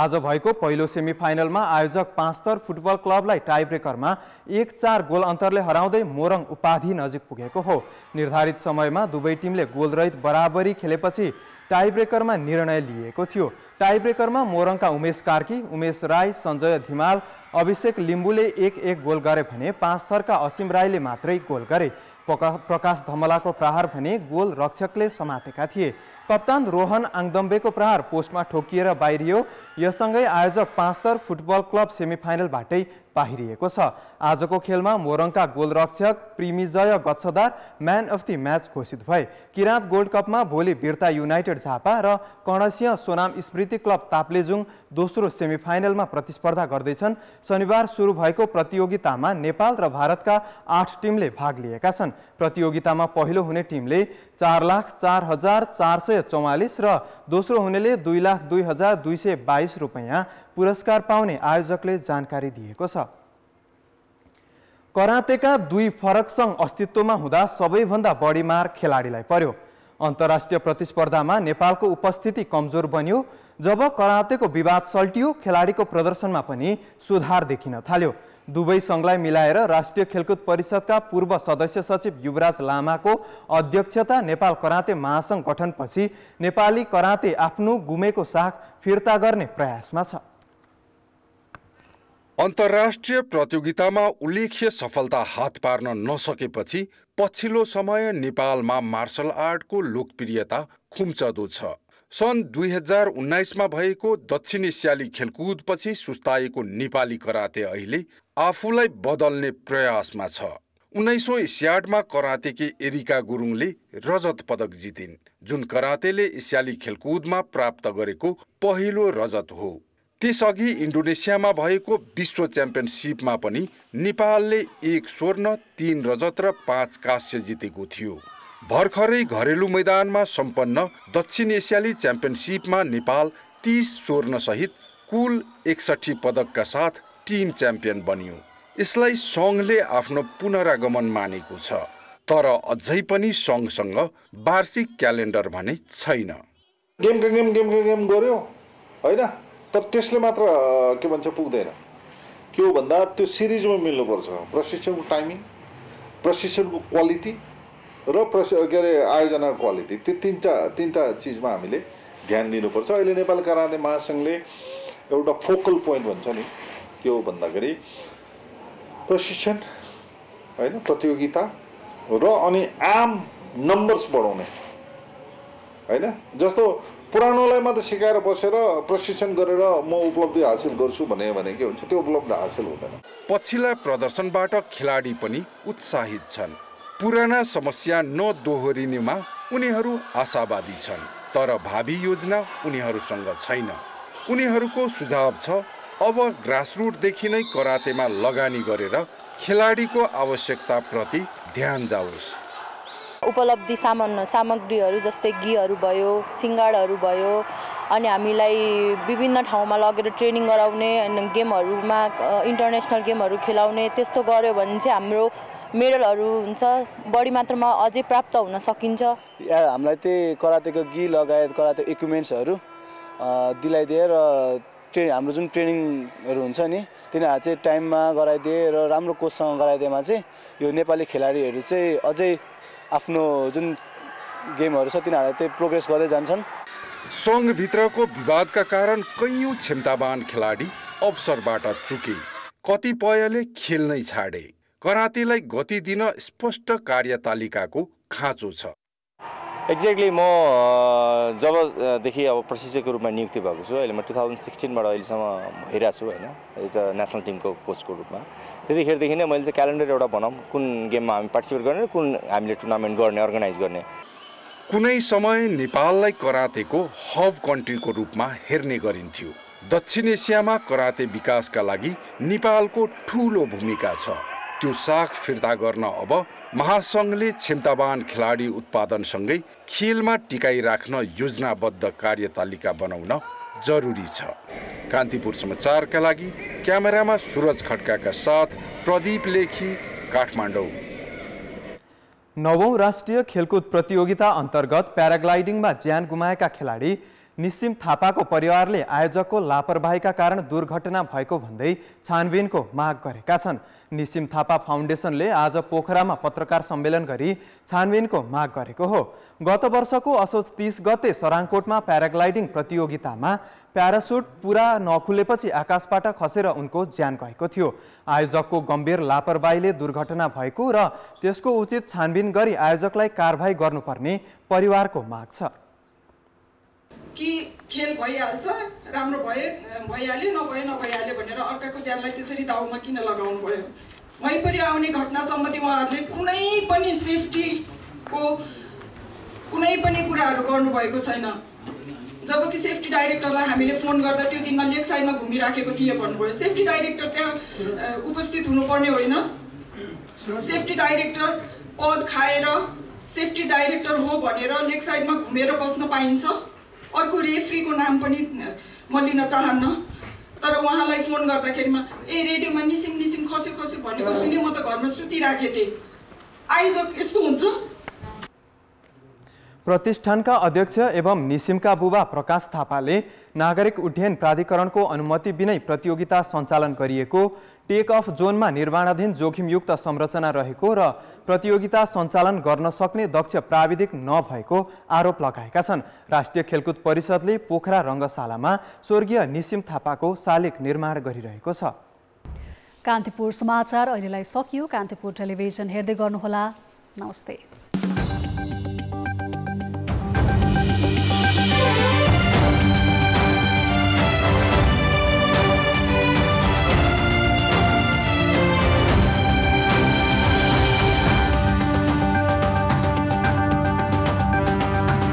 आज भएको पहिलो सेमिफाइनलमा आयोजक पाँचतर फुटबल क्लबलाई ब्रेकरमा एक चार गोल अन्तरले हराउँदै मोरङ उपाधि नजिक पुगेको हो निर्धारित समयमा दुवै टिमले गोलरहित बराबरी खेलेपछि टाई ब्रेकरमा निर्णय लिएको थियो ब्रेकरमा मोरङका उमेश कार्की उमेश राई सञ्जय धिमाल अभिषेक लिम्बुले एक एक गोल गरे भने पाँच थरका असीम राईले मात्रै गोल गरे प्रकाश धमलाको प्रहार भने गोल रक्षकले समातेका थिए कप्तान रोहन आङदम्बेको प्रहार पोस्टमा ठोकिएर बाहिरियो यससँगै आयोजक पाँचतर फुटबल क्लब सेमिफाइनलबाटै बाहिरिएको छ आजको खेलमा मोरङका गोलरक्षक Premijay Gachhadar man of the match घोषित भए किराँत गोल्ड कपमा भोलि बिर्ता युनाइटेड झापा र कणसिंह सोनाम स्मृति क्लब ताप्लेजुङ दोस्रो सेमिफाइनलमा प्रतिस्पर्धा गर्दैछन् शनिबार सुरु भएको प्रतियोगितामा नेपाल र भारतका आठ टिमले भाग लिएका छन् प्रतियोगितामा पहिलो हुने टिमले चार लाख चार हजार चार सय चौवालिस र दोस्रो हुनेले दुई लाख दुई हजार दुई सय बाइस रुपियाँ पुरस्कार पाउने आयोजकले जानकारी दिएको छ कराँतेका दुई फरक सङ्घ अस्तित्वमा हुँदा सबैभन्दा बढी मार खेलाडीलाई पर्यो अन्तर्राष्ट्रिय प्रतिस्पर्धामा नेपालको उपस्थिति कमजोर बन्यो जब कराँतेको विवाद सल्टियो खेलाडीको प्रदर्शनमा पनि सुधार देखिन थाल्यो दुवै सङ्घलाई मिलाएर राष्ट्रिय खेलकुद परिषदका पूर्व सदस्य सचिव युवराज लामाको अध्यक्षता नेपाल कराँते महासङ्घ गठनपछि नेपाली कराँते आफ्नो गुमेको साख फिर्ता गर्ने प्रयासमा छ अन्तर्राष्ट्रिय प्रतियोगितामा उल्लेख्य सफलता हात पार्न नसकेपछि पछिल्लो समय नेपालमा मार्शल आर्टको लोकप्रियता खुम्चदो छ सन् दुई हजार उन्नाइसमा भएको दक्षिण एसियाली खेलकुदपछि सुस्ताएको नेपाली कराते अहिले आफूलाई बदल्ने प्रयासमा छ उन्नाइस सौ एसियाडमा करातेकी एरिका गुरुङले रजत पदक जितिन् जुन करातेले एसियाली खेलकुदमा प्राप्त गरेको पहिलो रजत हो त्यसअघि इन्डोनेसियामा भएको विश्व च्याम्पियनसिपमा पनि नेपालले एक स्वर्ण तीन रजत र पाँच काँस्य जितेको थियो भर्खरै घरेलु मैदानमा सम्पन्न दक्षिण एसियाली च्याम्पियनसिपमा नेपाल तिस स्वर्णसहित कुल एकसठी पदकका साथ टिम च्याम्पियन बन्यो यसलाई सङ्घले आफ्नो पुनरागमन मानेको छ तर अझै पनि सङ्घसँग वार्षिक क्यालेन्डर भने छैन game game game game game गर्यो होइन तर त्यसले मात्र के भन्छ पुग्दैन के हो भन्दा त्यो सिरिजमा मिल्नुपर्छ प्रशिक्षणको टाइमिङ प्रशिक्षणको क्वालिटी र प्रशि के अरे आयोजनाको क्वालिटी त्यो तिनवटा तिनवटा चिजमा हामीले ध्यान दिनुपर्छ अहिले नेपाल कराँते महासङ्घले एउटा फोकल पोइन्ट भन्छ नि के हो भन्दाखेरि प्रशिक्षण होइन प्रतियोगिता र अनि आम नम्बर्स बढाउने होइन जस्तो पुरानोलाई मात्रै सिकाएर बसेर प्रशिक्षण गरेर म उपलब्धि हासिल गर्छु भने के हुन्छ त्यो उपलब्धि हासिल हुँदैन पछिल्ला प्रदर्शनबाट खेलाडी पनि उत्साहित छन् पुराना समस्या नदोहोरिनेमा उनीहरू आशावादी छन् तर भावी योजना उनीहरूसँग छैन उनीहरूको सुझाव छ अब ग्रासरुटदेखि नै करातेमा लगानी गरेर खेलाडीको आवश्यकताप्रति ध्यान जाओस् उपलब्धि सामान सामग्रीहरू जस्तै घिहरू भयो सिङ्गारहरू भयो अनि हामीलाई विभिन्न ठाउँमा लगेर ट्रेनिङ गराउने अनि गेमहरूमा इन्टरनेसनल गेमहरू खेलाउने त्यस्तो गऱ्यो भने चाहिँ हाम्रो मेडलहरू हुन्छ बढी मात्रामा अझै प्राप्त हुन सकिन्छ हामीलाई त्यही करातेको गी लगायत कराते इक्विपमेन्ट्सहरू दिलाइदिए र ट्रे हाम्रो जुन ट्रेनिङहरू हुन्छ नि तिनीहरू चाहिँ टाइममा गराइदिए र राम्रो कोचसँग गराइदिएमा चाहिँ यो नेपाली खेलाडीहरू चाहिँ अझै आफ्नो जुन गेमहरू छ तिनीहरूलाई त्यही प्रोग्रेस गर्दै जान्छन् सङ्घभित्रको विवादका कारण कैयौँ क्षमतावान खेलाडी अवसरबाट चुके कतिपयले खेल नै छाडे करातेलाई गति दिन स्पष्ट कार्यतालिकाको खाँचो छ एक्ज्याक्टली म जबदेखि अब प्रशिक्षकको रूपमा नियुक्ति भएको छु अहिले म टु थाउजन्ड सिक्सटिनबाट अहिलेसम्म भइरहेको छु होइन एज अ नेसनल टिमको कोचको रूपमा त्यतिखेरदेखि नै मैले चाहिँ क्यालेन्डर एउटा बनाऊँ कुन गेममा हामी पार्टिसिपेट गर्ने कुन हामीले टुर्नामेन्ट गर्ने अर्गनाइज गर्ने कुनै समय नेपाललाई कराँतेको हब कन्ट्रीको रूपमा हेर्ने गरिन्थ्यो दक्षिण एसियामा कराते विकासका लागि नेपालको ठुलो भूमिका छ त्यो साख फिर्ता गर्न अब महासङ्घले क्षमतावान खेलाडी उत्पादनसँगै खेलमा राख्न योजनाबद्ध कार्यतालिका बनाउन जरुरी छ कान्तिपुर समाचारका लागि क्यामेरामा सुरज खड्काका साथ प्रदीप लेखी काठमाडौँ नवौं राष्ट्रिय खेलकुद प्रतियोगिता अन्तर्गत प्याराग्लाइडिङमा ज्यान गुमाएका खेलाडी निसिम थापाको परिवारले आयोजकको लापरवाहीका कारण दुर्घटना भएको भन्दै छानबिनको माग गरेका छन् निसिम थापा फाउन्डेसनले आज पोखरामा पत्रकार सम्मेलन गरी छानबिनको माग गरेको हो गत वर्षको असोज तिस गते सराङकोटमा प्याराग्लाइडिङ प्रतियोगितामा प्यारासुट पुरा नखुलेपछि आकाशबाट खसेर उनको ज्यान गएको थियो आयोजकको गम्भीर लापरवाहीले दुर्घटना भएको र त्यसको उचित छानबिन गरी आयोजकलाई कारवाही गर्नुपर्ने परिवारको माग छ कि खेल भइहाल्छ राम्रो भए भइहाल्यो नभए नभइहाल्यो भनेर अर्काको ज्यानलाई त्यसरी दाउमा किन लगाउनु भयो वहीँपरि आउने घटना सम्बन्धी उहाँहरूले कुनै पनि सेफ्टीको कुनै पनि कुराहरू गर्नुभएको छैन जब कि सेफ्टी डाइरेक्टरलाई हामीले फोन गर्दा त्यो दिनमा लेक साइडमा घुमिराखेको थिएँ भन्नुभयो सेफ्टी डाइरेक्टर त्यहाँ उपस्थित हुनुपर्ने होइन सेफ्टी डाइरेक्टर पद खाएर सेफ्टी डाइरेक्टर हो भनेर लेक साइडमा घुमेर बस्न पाइन्छ अर्को रेफ्रीको नाम पनि म लिन चाहन्न तर उहाँलाई फोन गर्दाखेरिमा ए रेडियोमा निसिङ निसिङ खस्यो खस्यो भनेको सुने म त घरमा सुतिराखेको थिएँ आइज यस्तो हुन्छ प्रतिष्ठानका अध्यक्ष एवं निसिमका बुबा प्रकाश थापाले नागरिक उड्डयन प्राधिकरणको अनुमति बिनै प्रतियोगिता सञ्चालन गरिएको टेक अफ जोनमा निर्माणाधीन जोखिमयुक्त संरचना रहेको र प्रतियोगिता सञ्चालन गर्न सक्ने दक्ष प्राविधिक नभएको आरोप लगाएका छन् राष्ट्रिय खेलकुद परिषदले पोखरा रङ्गशालामा स्वर्गीय निसिम थापाको शालिक निर्माण गरिरहेको छ कान्तिपुर समाचार अहिलेलाई सकियो कान्तिपुर टेलिभिजन हेर्दै गर्नुहोला नमस्ते